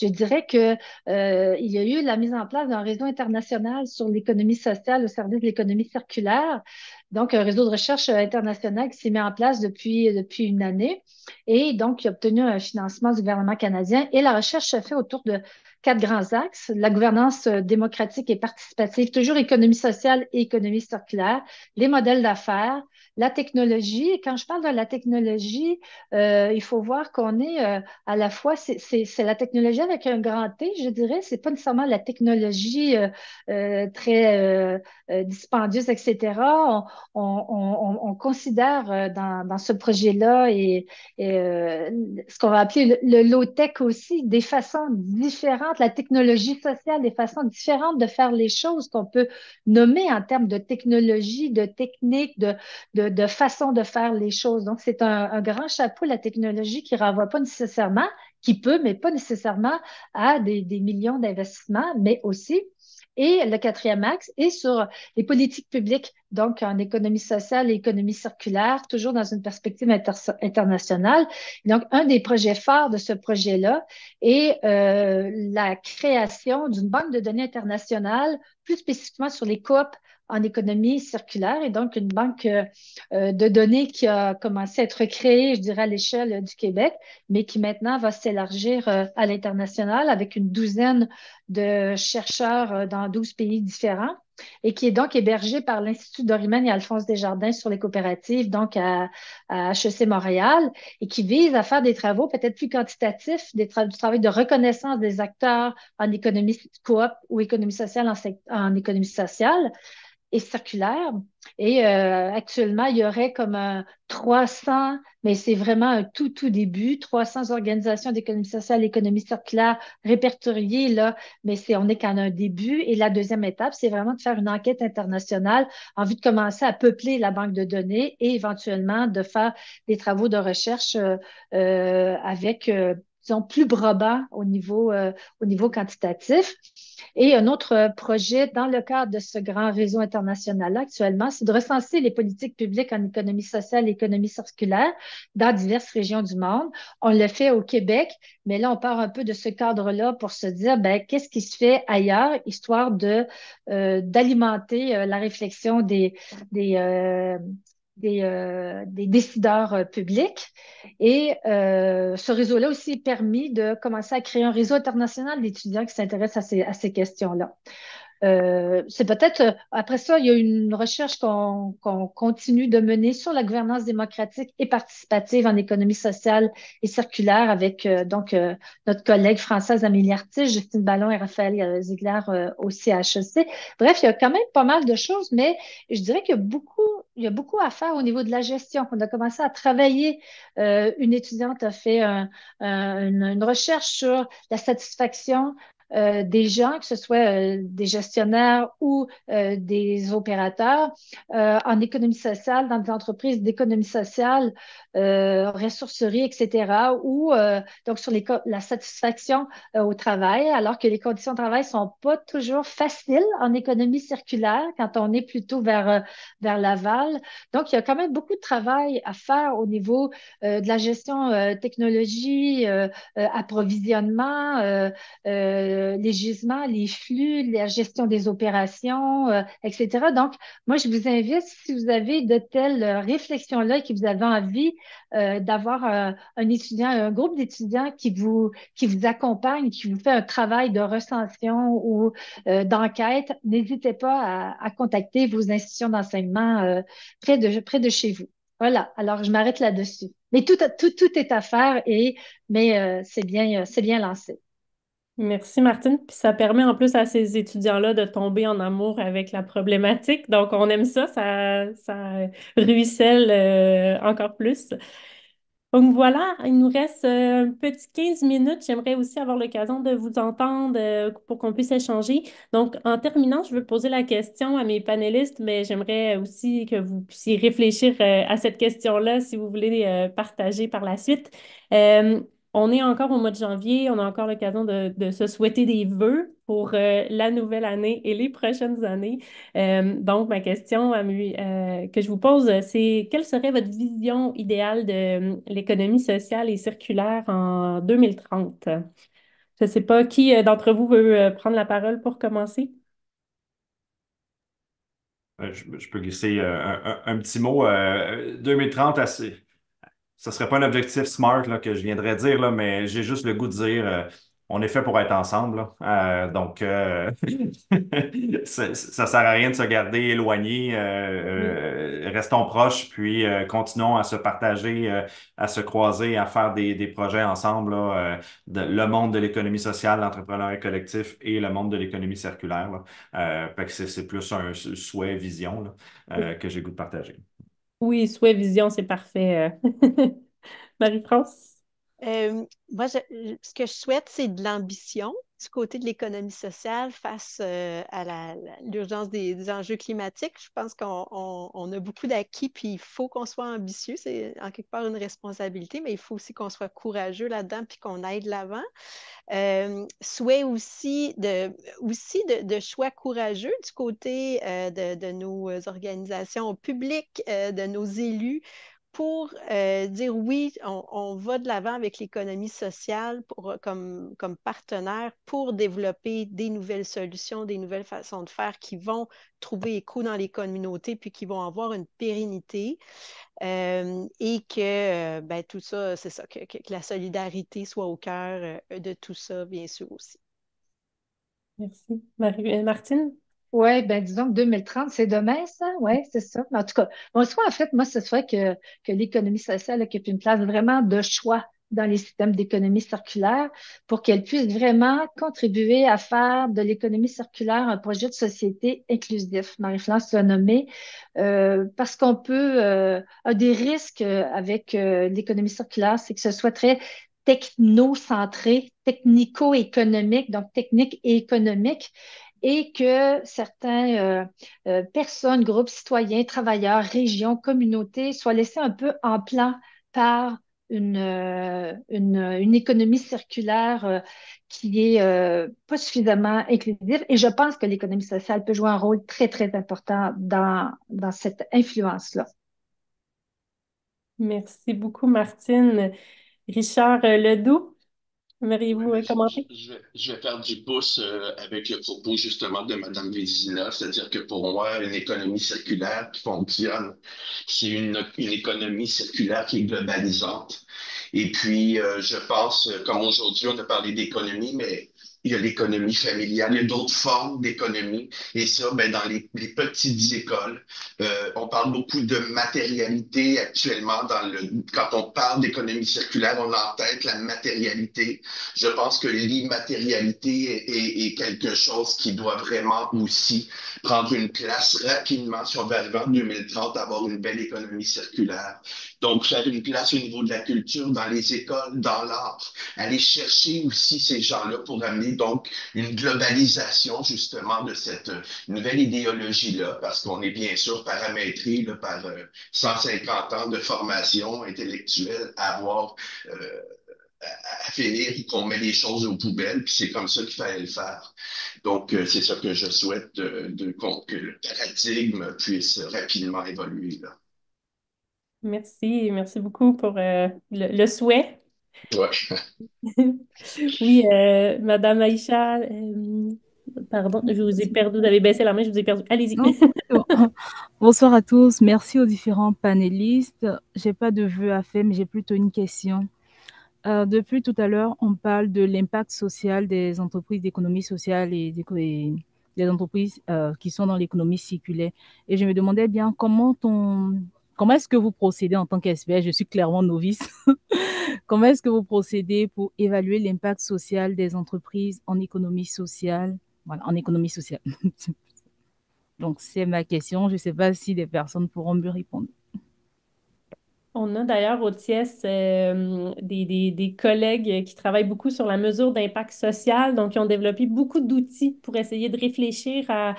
Je dirais qu'il euh, y a eu la mise en place d'un réseau international sur l'économie sociale au service de l'économie circulaire. Donc, un réseau de recherche international qui s'est mis en place depuis, depuis une année et donc qui a obtenu un financement du gouvernement canadien. Et la recherche se fait autour de quatre grands axes. La gouvernance démocratique et participative, toujours économie sociale et économie circulaire, les modèles d'affaires, la technologie. quand je parle de la technologie, euh, il faut voir qu'on est euh, à la fois, c'est la technologie avec un grand T, je dirais. C'est pas nécessairement la technologie euh, très dispendieuse, etc. On, considère dans, ce projet-là et, ce qu'on va appeler le, low-tech aussi, des façons différentes, la technologie sociale, des façons différentes de faire les choses qu'on peut nommer en termes de technologie, de technique, de de, façon de faire les choses. Donc, c'est un, grand chapeau, la technologie, qui ne renvoie pas nécessairement, qui peut, mais pas nécessairement à des, millions d'investissements, mais aussi. Et le quatrième axe est sur les politiques publiques, donc en économie sociale et économie circulaire, toujours dans une perspective internationale. Donc, un des projets phares de ce projet-là est euh, la création d'une banque de données internationale, plus spécifiquement sur les coop en économie circulaire et donc une banque euh, euh, de données qui a commencé à être créée, je dirais, à l'échelle du Québec, mais qui maintenant va s'élargir euh, à l'international avec une douzaine de chercheurs dans 12 pays différents et qui est donc hébergée par l'Institut Dorimène et Alphonse Desjardins sur les coopératives, donc à, HEC Montréal, et qui vise à faire des travaux peut-être plus quantitatifs, des du travail de reconnaissance des acteurs en économie coop ou économie sociale en économie sociale, est circulaire. Et euh, actuellement, il y aurait comme 300, mais c'est vraiment un tout, tout début, 300 organisations d'économie sociale, économie circulaire répertoriées, là, mais c'est, on n'est qu'en un début. Et la deuxième étape, c'est vraiment de faire une enquête internationale en vue de commencer à peupler la banque de données et éventuellement de faire des travaux de recherche euh, euh, avec sont plus probant au niveau, euh, au niveau quantitatif. Et un autre euh, projet dans le cadre de ce grand réseau international actuellement, c'est de recenser les politiques publiques en économie sociale et économie circulaire dans diverses régions du monde. On le fait au Québec, mais là, on part un peu de ce cadre-là pour se dire, ben, qu'est-ce qui se fait ailleurs, histoire euh, d'alimenter la réflexion des, euh, des, décideurs euh, publics. Et euh, ce réseau-là aussi permis de commencer à créer un réseau international d'étudiants qui s'intéressent à ces questions-là. Euh, c'est peut-être, euh, après ça, il y a une recherche qu'on continue de mener sur la gouvernance démocratique et participative en économie sociale et circulaire avec euh, donc notre collègue française Amélie Artis, Justine Ballon et Raphaël Ziegler au CHEC. E Bref, il y a quand même pas mal de choses, mais je dirais qu'il y a beaucoup, il y a beaucoup à faire au niveau de la gestion. On a commencé à travailler, une étudiante a fait une recherche sur la satisfaction euh, des gens, que ce soit euh, des gestionnaires ou euh, des opérateurs, en économie sociale, dans des entreprises d'économie sociale, ressourcerie, etc., ou donc sur la satisfaction au travail, alors que les conditions de travail sont pas toujours faciles en économie circulaire quand on est plutôt vers, vers l'aval. Donc, il y a quand même beaucoup de travail à faire au niveau de la gestion technologie, approvisionnement, euh, les gisements, les flux, la gestion des opérations, euh, etc. Donc, moi, je vous invite, si vous avez de telles euh, réflexions-là et que vous avez envie d'avoir un étudiant, un groupe d'étudiants qui vous, qui vous accompagne, qui vous fait un travail de recension ou d'enquête, n'hésitez pas à, contacter vos institutions d'enseignement près, de, près de chez vous. Voilà, alors je m'arrête là-dessus. Mais tout, tout, est à faire, et, mais
c'est bien lancé. Merci Martine. Puis ça permet en plus à ces étudiants-là de tomber en amour avec la problématique. Donc on aime ça, ça, ça ruisselle euh, encore plus. Donc voilà, il nous reste euh, un petit 15 minutes. J'aimerais aussi avoir l'occasion de vous entendre euh, pour qu'on puisse échanger. Donc en terminant, je veux poser la question à mes panélistes, mais j'aimerais aussi que vous puissiez réfléchir à cette question-là si vous voulez partager par la suite on est encore au mois de janvier, on a encore l'occasion de, se souhaiter des vœux pour euh, la nouvelle année et les prochaines années. Euh, donc, ma question euh, que je vous pose, c'est quelle serait votre vision idéale de l'économie sociale et circulaire en 2030? Je ne sais pas qui d'entre vous veut prendre la parole pour commencer.
Je, peux glisser un, petit mot. 2030, assez ce ne serait pas un objectif smart là, que je viendrais dire, là, mais j'ai juste le goût de dire euh, on est fait pour être ensemble. Euh, donc, euh, ça ne sert à rien de se garder éloigné. Mm. Restons proches, puis continuons à se partager, à se croiser, à faire des, projets ensemble. le monde de l'économie sociale, l'entrepreneuriat collectif et le monde de l'économie circulaire. c'est plus un souhait, vision que j'ai goût de partager.
Oui,
souhait, vision, c'est parfait. Euh.
Marie-France? Euh, moi, ce que je souhaite, c'est de l'ambition, du côté de l'économie sociale face euh, à l'urgence des, enjeux climatiques. Je pense qu'on a beaucoup d'acquis, puis il faut qu'on soit ambitieux. C'est en quelque part une responsabilité, mais il faut aussi qu'on soit courageux là-dedans, puis qu'on aille de l'avant. Euh, souhait aussi, de, aussi de, choix courageux du côté euh, de, nos organisations publiques, de nos élus, pour euh, dire oui, on, va de l'avant avec l'économie sociale pour, euh, comme, comme, partenaire pour développer des nouvelles solutions, des nouvelles façons de faire qui vont trouver écho dans les communautés puis qui vont avoir une pérennité euh, et que ben, tout ça, c'est ça, que, que, la solidarité soit au cœur de tout ça, bien sûr aussi. Merci. Marie
Martine?
Oui, ben disons que 2030, c'est demain, ça. Oui, c'est ça. en tout cas, bon, en fait, moi, ce serait que, que l'économie sociale occupe une place vraiment de choix dans les systèmes d'économie circulaire pour qu'elle puisse vraiment contribuer à faire de l'économie circulaire un projet de société inclusif. Marie-France l'a nommé, euh, parce qu'on peut, euh, des risques avec euh, l'économie circulaire, c'est que ce soit très technocentré, technico-économique, donc technique et économique, et que certains euh, euh, personnes, groupes citoyens, travailleurs, régions, communautés soient laissés un peu en plan par une, euh, une, économie circulaire qui n'est pas suffisamment inclusive. Et je pense que l'économie sociale peut jouer un rôle très, très important dans, dans cette influence-là.
Merci beaucoup, Martine. Richard Ledoux, vous euh, commenter?
Je, vais faire du pouce euh, avec le propos justement de Mme Vézina, c'est-à-dire que pour moi, une économie circulaire qui fonctionne, c'est une, une, économie circulaire qui est globalisante. Et puis, euh, je pense, comme aujourd'hui, on a parlé d'économie, mais il y a l'économie familiale, il y a d'autres formes d'économie. Et ça, ben, dans les, petites écoles, euh, on parle beaucoup de matérialité actuellement. Dans le, quand on parle d'économie circulaire, on a en tête la matérialité. Je pense que l'immatérialité est, est, quelque chose qui doit vraiment aussi prendre une place rapidement si on veut arriver en 2030 à avoir une belle économie circulaire. Donc, faire une place au niveau de la culture, dans les écoles, dans l'art. Aller chercher aussi ces gens-là pour amener donc une globalisation justement de cette euh, nouvelle idéologie-là, parce qu'on est bien sûr paramétré par 150 euh, ans de formation intellectuelle à avoir... Euh, à finir qu'on met les choses aux poubelles, puis c'est comme ça qu'il fallait le faire. Donc, c'est ça que je souhaite que le paradigme puisse rapidement évoluer.
Merci, merci beaucoup pour le, souhait. oui, euh, Madame Aïcha, euh, pardon, je vous ai perdu, vous avez baissé la main, je vous ai perdu. Allez-y.
Bonsoir à tous, merci aux différents panélistes. Je n'ai pas de vœux à faire, mais j'ai plutôt une question. Euh, depuis tout à l'heure, on parle de l'impact social des entreprises d'économie sociale et des entreprises qui sont dans l'économie circulaire. Et je me demandais bien comment ton... Comment est-ce que vous procédez en tant qu'SPS Je suis clairement novice. Comment est-ce que vous procédez pour évaluer l'impact social des entreprises en économie sociale Voilà, en économie sociale. Donc, c'est ma question. Je ne sais pas si des personnes pourront me répondre.
On a d'ailleurs au TIES euh, des, collègues qui travaillent beaucoup sur la mesure d'impact social, donc ils ont développé beaucoup d'outils pour essayer de réfléchir à,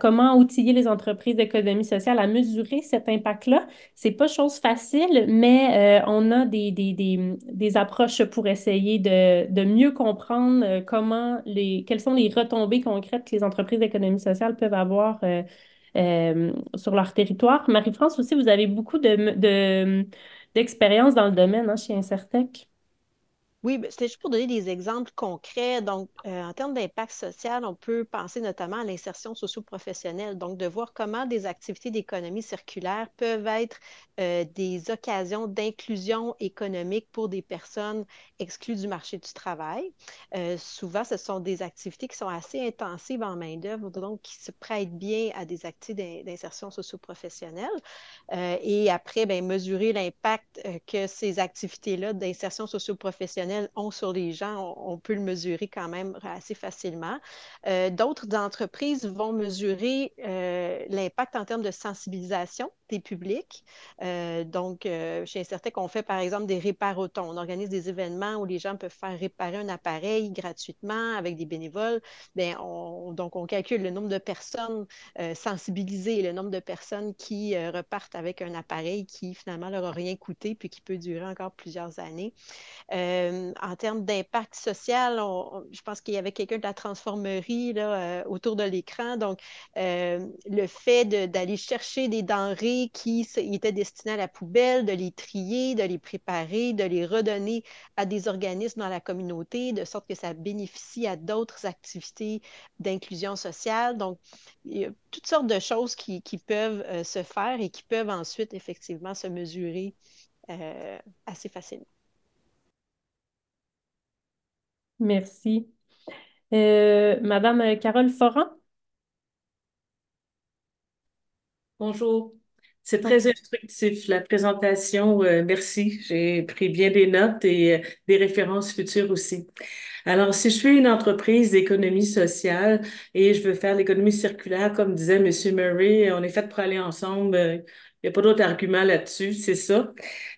comment outiller les entreprises d'économie sociale à mesurer cet impact-là. C'est pas chose facile, mais euh, on a des, des, approches pour essayer de, mieux comprendre euh, comment les, quelles sont les retombées concrètes que les entreprises d'économie sociale peuvent avoir. Euh, sur leur territoire. Marie-France aussi, vous avez beaucoup d'expérience dans le domaine hein, chez Incertec.
Oui, ben, c'était juste pour donner des exemples concrets. Donc, euh, en termes d'impact social, on peut penser notamment à l'insertion socio-professionnelle, donc de voir comment des activités d'économie circulaire peuvent être euh, des occasions d'inclusion économique pour des personnes exclues du marché du travail. Euh, souvent, ce sont des activités qui sont assez intensives en main-d'œuvre, donc qui se prêtent bien à des activités d'insertion socio-professionnelle. et après, ben, mesurer l'impact que ces activités-là d'insertion socio-professionnelle ont sur les gens, on, peut le mesurer quand même assez facilement. Euh, d'autres entreprises vont mesurer euh, l'impact en termes de sensibilisation public, publique. Euh, donc, euh, je' chez qu'on on fait par exemple des réparotons. On organise des événements où les gens peuvent faire réparer un appareil gratuitement avec des bénévoles. Ben, on, donc, on calcule le nombre de personnes euh, sensibilisées, le nombre de personnes qui repartent avec un appareil qui finalement leur a rien coûté puis qui peut durer encore plusieurs années. en termes d'impact social, je pense qu'il y avait quelqu'un de la transformerie là, autour de l'écran. Donc, le fait d'aller chercher des denrées qui étaient destinés à la poubelle, de les trier, de les préparer, de les redonner à des organismes dans la communauté, de sorte que ça bénéficie à d'autres activités d'inclusion sociale. Donc, il y a toutes sortes de choses qui, peuvent euh, se faire et qui peuvent ensuite effectivement se mesurer euh, assez facilement.
Merci. Euh, Madame Carole Foran?
Bonjour. C'est très instructif, la présentation. Euh, merci. J'ai pris bien des notes et euh, des références futures aussi. Alors, si je suis une entreprise d'économie sociale et je veux faire l'économie circulaire, comme disait Monsieur Murray, on est fait pour aller ensemble. Euh, n'y a pas d'autre argument là-dessus, c'est ça.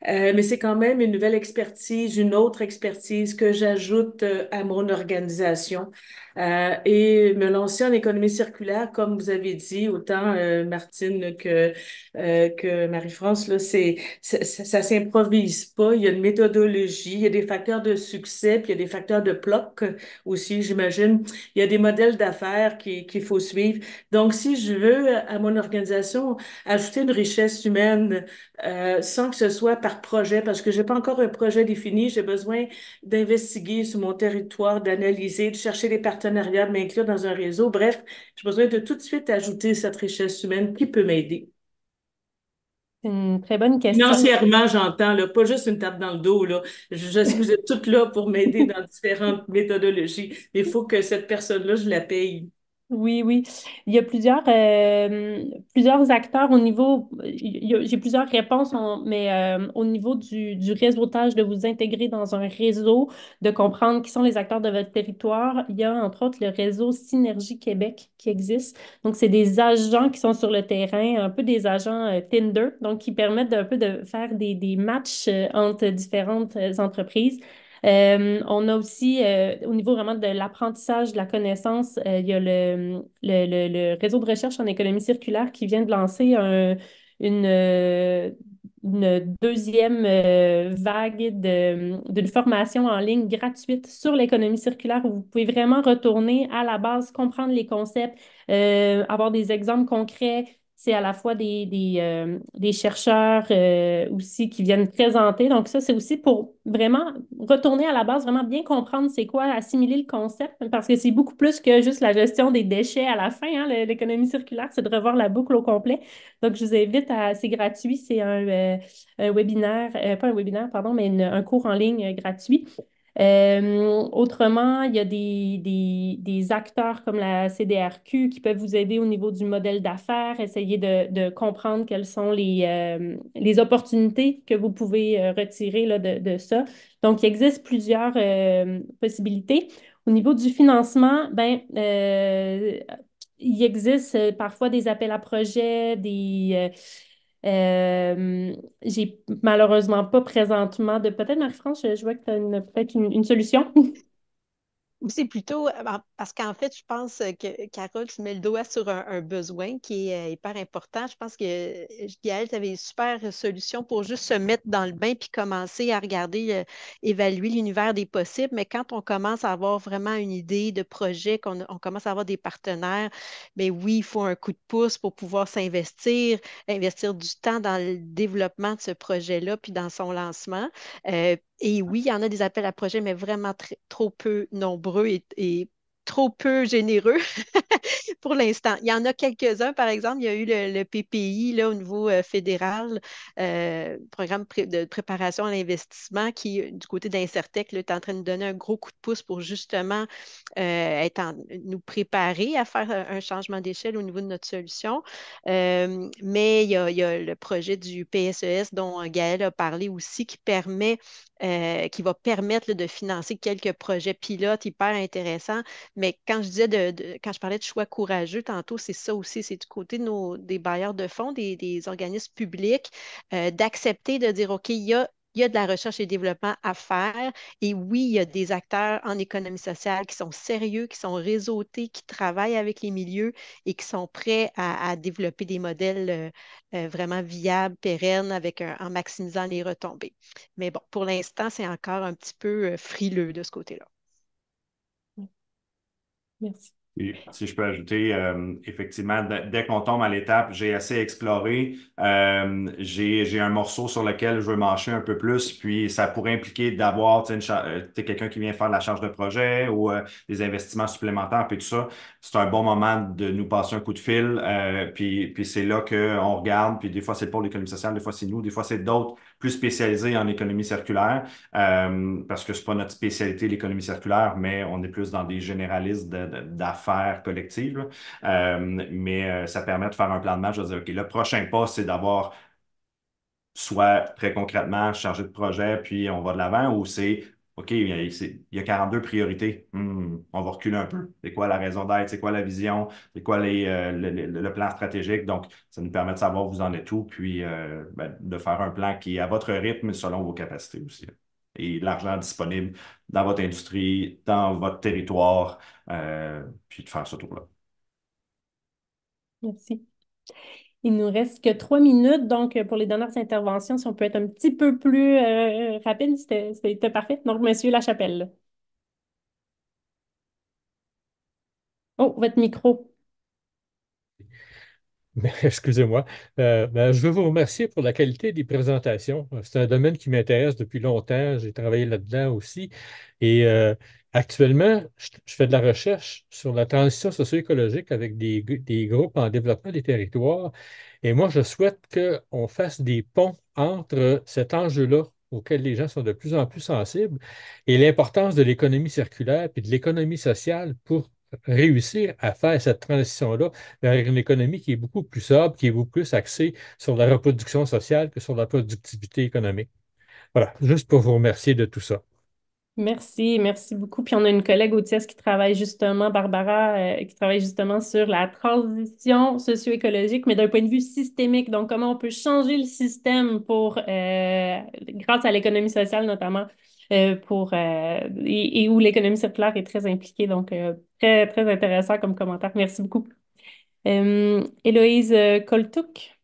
Euh, mais c'est quand même une nouvelle expertise, une autre expertise que j'ajoute euh, à mon organisation. Euh, et me lancer en économie circulaire, comme vous avez dit, autant Martine que, que Marie-France, là, c'est, ça, ça, s'improvise pas. Il y a une méthodologie, il y a des facteurs de succès, puis il y a des facteurs de bloc aussi, j'imagine. Il y a des modèles d'affaires qu'il faut suivre. Donc, si je veux à mon organisation ajouter une richesse humaine euh, sans que ce soit par projet, parce que je n'ai pas encore un projet défini. J'ai besoin d'investiguer sur mon territoire, d'analyser, de chercher des partenariats, de m'inclure dans un réseau. Bref, j'ai besoin de tout de suite ajouter cette richesse humaine qui peut m'aider.
C'est une très bonne question. Financièrement,
j'entends, pas juste une tape dans le dos. Là. Je, suis vous êtes toutes là pour m'aider dans différentes méthodologies. il faut que cette personne-là, je la paye. Oui, oui.
Il y a plusieurs, euh, plusieurs acteurs au niveau, j'ai plusieurs réponses, mais euh, au niveau du, du réseautage, de vous intégrer dans un réseau, de comprendre qui sont les acteurs de votre territoire, il y a entre autres le réseau Synergie Québec qui existe. Donc, c'est des agents qui sont sur le terrain, un peu des agents euh, Tinder, donc qui permettent un peu de faire des, des matchs entre différentes entreprises. Euh, on a aussi, euh, au niveau vraiment de l'apprentissage, de la connaissance, euh, il y a le, le, le, réseau de recherche en économie circulaire qui vient de lancer une, deuxième vague d'une formation en ligne gratuite sur l'économie circulaire où vous pouvez vraiment retourner à la base, comprendre les concepts, avoir des exemples concrets, c'est à la fois des, des, euh, chercheurs euh, aussi qui viennent présenter. Donc, ça, c'est aussi pour vraiment retourner à la base, vraiment bien comprendre c'est quoi, assimiler le concept, parce que c'est beaucoup plus que juste la gestion des déchets à la fin. Hein. L'économie circulaire, c'est de revoir la boucle au complet. Donc, je vous invite à. C'est gratuit, c'est un, euh, webinaire, pas un webinaire, pardon, mais un cours en ligne gratuit. Euh, autrement, il y a des, des, acteurs comme la CDRQ qui peuvent vous aider au niveau du modèle d'affaires, essayer de, comprendre quelles sont les, euh, les opportunités que vous pouvez euh, retirer de, ça. Donc, il existe plusieurs possibilités. Au niveau du financement, ben, il existe parfois des appels à projets, des euh, j'ai malheureusement pas présentement de. Peut-être, Marie-France, je, vois que tu as peut-être une, une, solution.
c'est plutôt euh, ben, parce qu'en fait, je pense euh, que Carole, tu mets le doigt sur un, besoin qui est euh, hyper important. Je pense que Gaël, tu avais une super solution pour juste se mettre dans le bain puis commencer à regarder, évaluer l'univers des possibles. Mais quand on commence à avoir vraiment une idée de projet, qu'on commence à avoir des partenaires, mais ben oui, il faut un coup de pouce pour pouvoir s'investir, investir du temps dans le développement de ce projet-là puis dans son lancement. Et oui, il y en a des appels à projets, mais vraiment trop peu nombreux et, trop peu généreux pour l'instant. Il y en a quelques-uns, par exemple, il y a eu le, PPI là, au niveau euh, fédéral, euh, programme de préparation à l'investissement, qui, du côté d'Incertec, est en train de donner un gros coup de pouce pour justement euh, nous préparer à faire un changement d'échelle au niveau de notre solution. mais il y, a, le projet du PSES e dont Gaël a parlé aussi, qui permet euh, qui va permettre de financer quelques projets pilotes hyper intéressants. Mais quand je disais de, quand je parlais de choix courageux tantôt, c'est ça aussi, c'est du côté des bailleurs de fonds, des, organismes publics, euh, d'accepter de dire OK, il y a il y a de la recherche et développement à faire. Et oui, il y a des acteurs en économie sociale qui sont sérieux, qui sont réseautés, qui travaillent avec les milieux et qui sont prêts à, développer des modèles euh, euh, vraiment viables, pérennes, avec en maximisant les retombées. Mais bon, pour l'instant, c'est encore un petit peu euh, frileux de ce côté-là. Merci
si je peux ajouter, euh, effectivement, dès qu'on tombe à l'étape, j'ai assez exploré, euh, j'ai un morceau sur lequel je veux marcher un peu plus, puis ça pourrait impliquer d'avoir euh, quelqu'un qui vient faire la charge de projet ou euh, des investissements supplémentaires, puis tout ça. C'est un bon moment de nous passer un coup de fil, puis, puis c'est là qu'on regarde, puis des fois c'est pour l'économie sociale, des fois c'est nous, des fois c'est d'autres plus spécialisé en économie circulaire, euh, parce que c'est pas notre spécialité, l'économie circulaire, mais on est plus dans des généralistes d'affaires collectives. Euh, mais euh, ça permet de faire un plan de match, de dire, OK, le prochain pas, c'est d'avoir soit très concrètement chargé de projet, puis on va de l'avant, ou c'est OK, il y a 42 priorités. Hmm, on va reculer un peu. C'est quoi la raison d'être? C'est quoi la vision? C'est quoi euh, le, plan stratégique? Donc, ça nous permet de savoir où vous en êtes où, puis euh, ben, de faire un plan qui est à votre rythme selon vos capacités aussi. Et l'argent disponible dans votre industrie, dans votre territoire, euh, puis de faire ce tour-là.
Merci. Il nous reste que trois minutes, donc euh, pour les dernières interventions, si on peut être un petit peu plus euh, rapide, c'était parfait. Donc, Monsieur Lachapelle. Oh, votre micro.
Excusez-moi. Euh, ben, je veux vous remercier pour la qualité des présentations. C'est un domaine qui m'intéresse depuis longtemps. J'ai travaillé là-dedans aussi. Et Actuellement, je, fais de la recherche sur la transition socio-écologique avec des, des, groupes en développement des territoires. Et moi, je souhaite qu'on fasse des ponts entre cet enjeu-là auquel les gens sont de plus en plus sensibles et l'importance de l'économie circulaire et de l'économie sociale pour réussir à faire cette transition-là vers une économie qui est beaucoup plus sobre, qui est beaucoup plus axée sur la reproduction sociale que sur la productivité économique. Voilà, juste pour vous remercier de tout ça.
Merci, merci beaucoup. Puis on a une collègue au TIES qui travaille justement, Barbara, euh, qui travaille justement sur la transition socio-écologique, mais d'un point de vue systémique. Donc, comment on peut changer le système pour, euh, grâce à l'économie sociale notamment, euh, pour et, où l'économie circulaire est très impliquée. Donc, très, très intéressant comme commentaire. Merci beaucoup.
Héloïse Koltouk.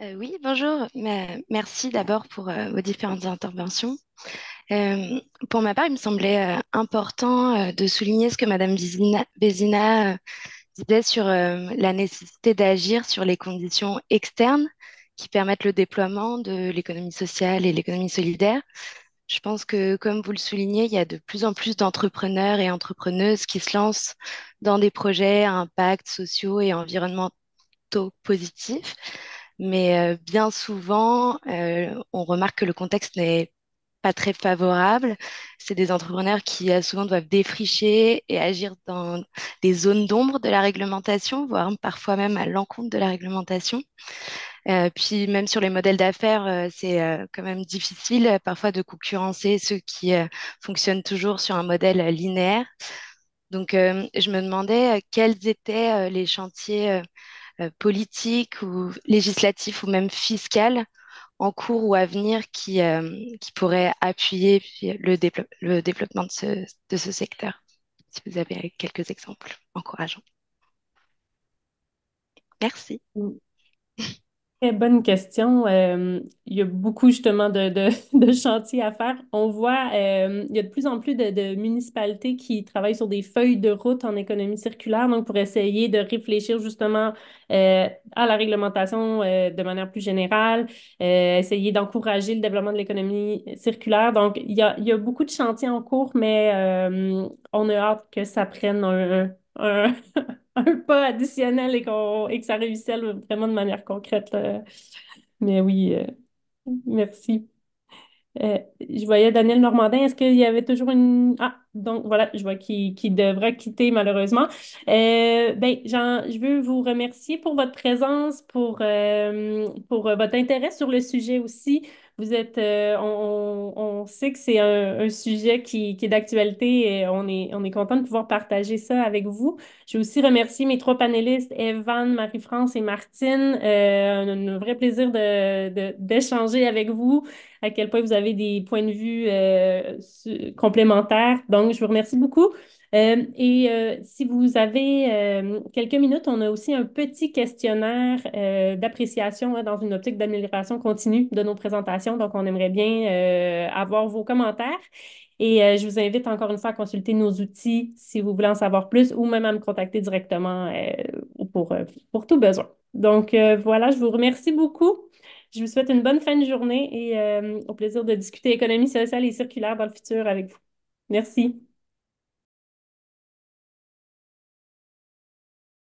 Euh, oui, bonjour. Merci d'abord pour euh, vos différentes interventions. Euh, pour ma part, il me semblait important de souligner ce que Madame Bézina disait sur la nécessité d'agir sur les conditions externes qui permettent le déploiement de l'économie sociale et l'économie solidaire. Je pense que, comme vous le soulignez, il y a de plus en plus d'entrepreneurs et entrepreneuses qui se lancent dans des projets à impact sociaux et environnementaux positifs mais euh, bien souvent, euh, on remarque que le contexte n'est pas très favorable. C'est des entrepreneurs qui euh, souvent doivent défricher et agir dans des zones d'ombre de la réglementation, voire parfois même à l'encontre de la réglementation. puis même sur les modèles d'affaires, c'est quand même difficile parfois de concurrencer ceux qui fonctionnent toujours sur un modèle linéaire. Donc je me demandais quels étaient les chantiers euh, politique ou législatif ou même fiscal en cours ou à venir qui, euh, qui pourraient appuyer le, développement de ce, secteur Si vous avez quelques exemples encourageants. Merci. Mm. Très bonne
question. Euh, il y a beaucoup justement de, chantiers à faire. On voit, euh, il y a de plus en plus de, municipalités qui travaillent sur des feuilles de route en économie circulaire, donc pour essayer de réfléchir justement euh, à la réglementation de manière plus générale, essayer d'encourager le développement de l'économie circulaire. Donc, il y a, beaucoup de chantiers en cours, mais on a hâte que ça prenne un un pas additionnel et, que ça réussisse vraiment de manière concrète. Mais oui, euh, merci. Euh, je voyais Daniel Normandin. Est-ce qu'il y avait toujours une. Ah, donc voilà, je vois qu'il qu devra quitter malheureusement. Euh, ben, Jean, je veux vous remercier pour votre présence, pour, euh, pour votre intérêt sur le sujet aussi. Vous êtes, euh, on, sait que c'est un, sujet qui, est d'actualité et on est, on est content de pouvoir partager ça avec vous. Je vais aussi remercier mes trois panélistes, Evan, Marie-France et Martine. Euh, un, vrai plaisir d'échanger de, avec vous, à quel point vous avez des points de vue euh, complémentaires. Donc, je vous remercie beaucoup. Euh, et euh, si vous avez euh, quelques minutes, on a aussi un petit questionnaire d'appréciation hein, dans une optique d'amélioration continue de nos présentations. Donc, on aimerait bien avoir vos commentaires. Et je vous invite encore une fois à consulter nos outils si vous voulez en savoir plus ou même à me contacter directement pour, pour tout besoin. Donc, voilà, je vous remercie beaucoup. Je vous souhaite une bonne fin de journée et au plaisir de discuter économie sociale et circulaire dans le futur avec vous. Merci.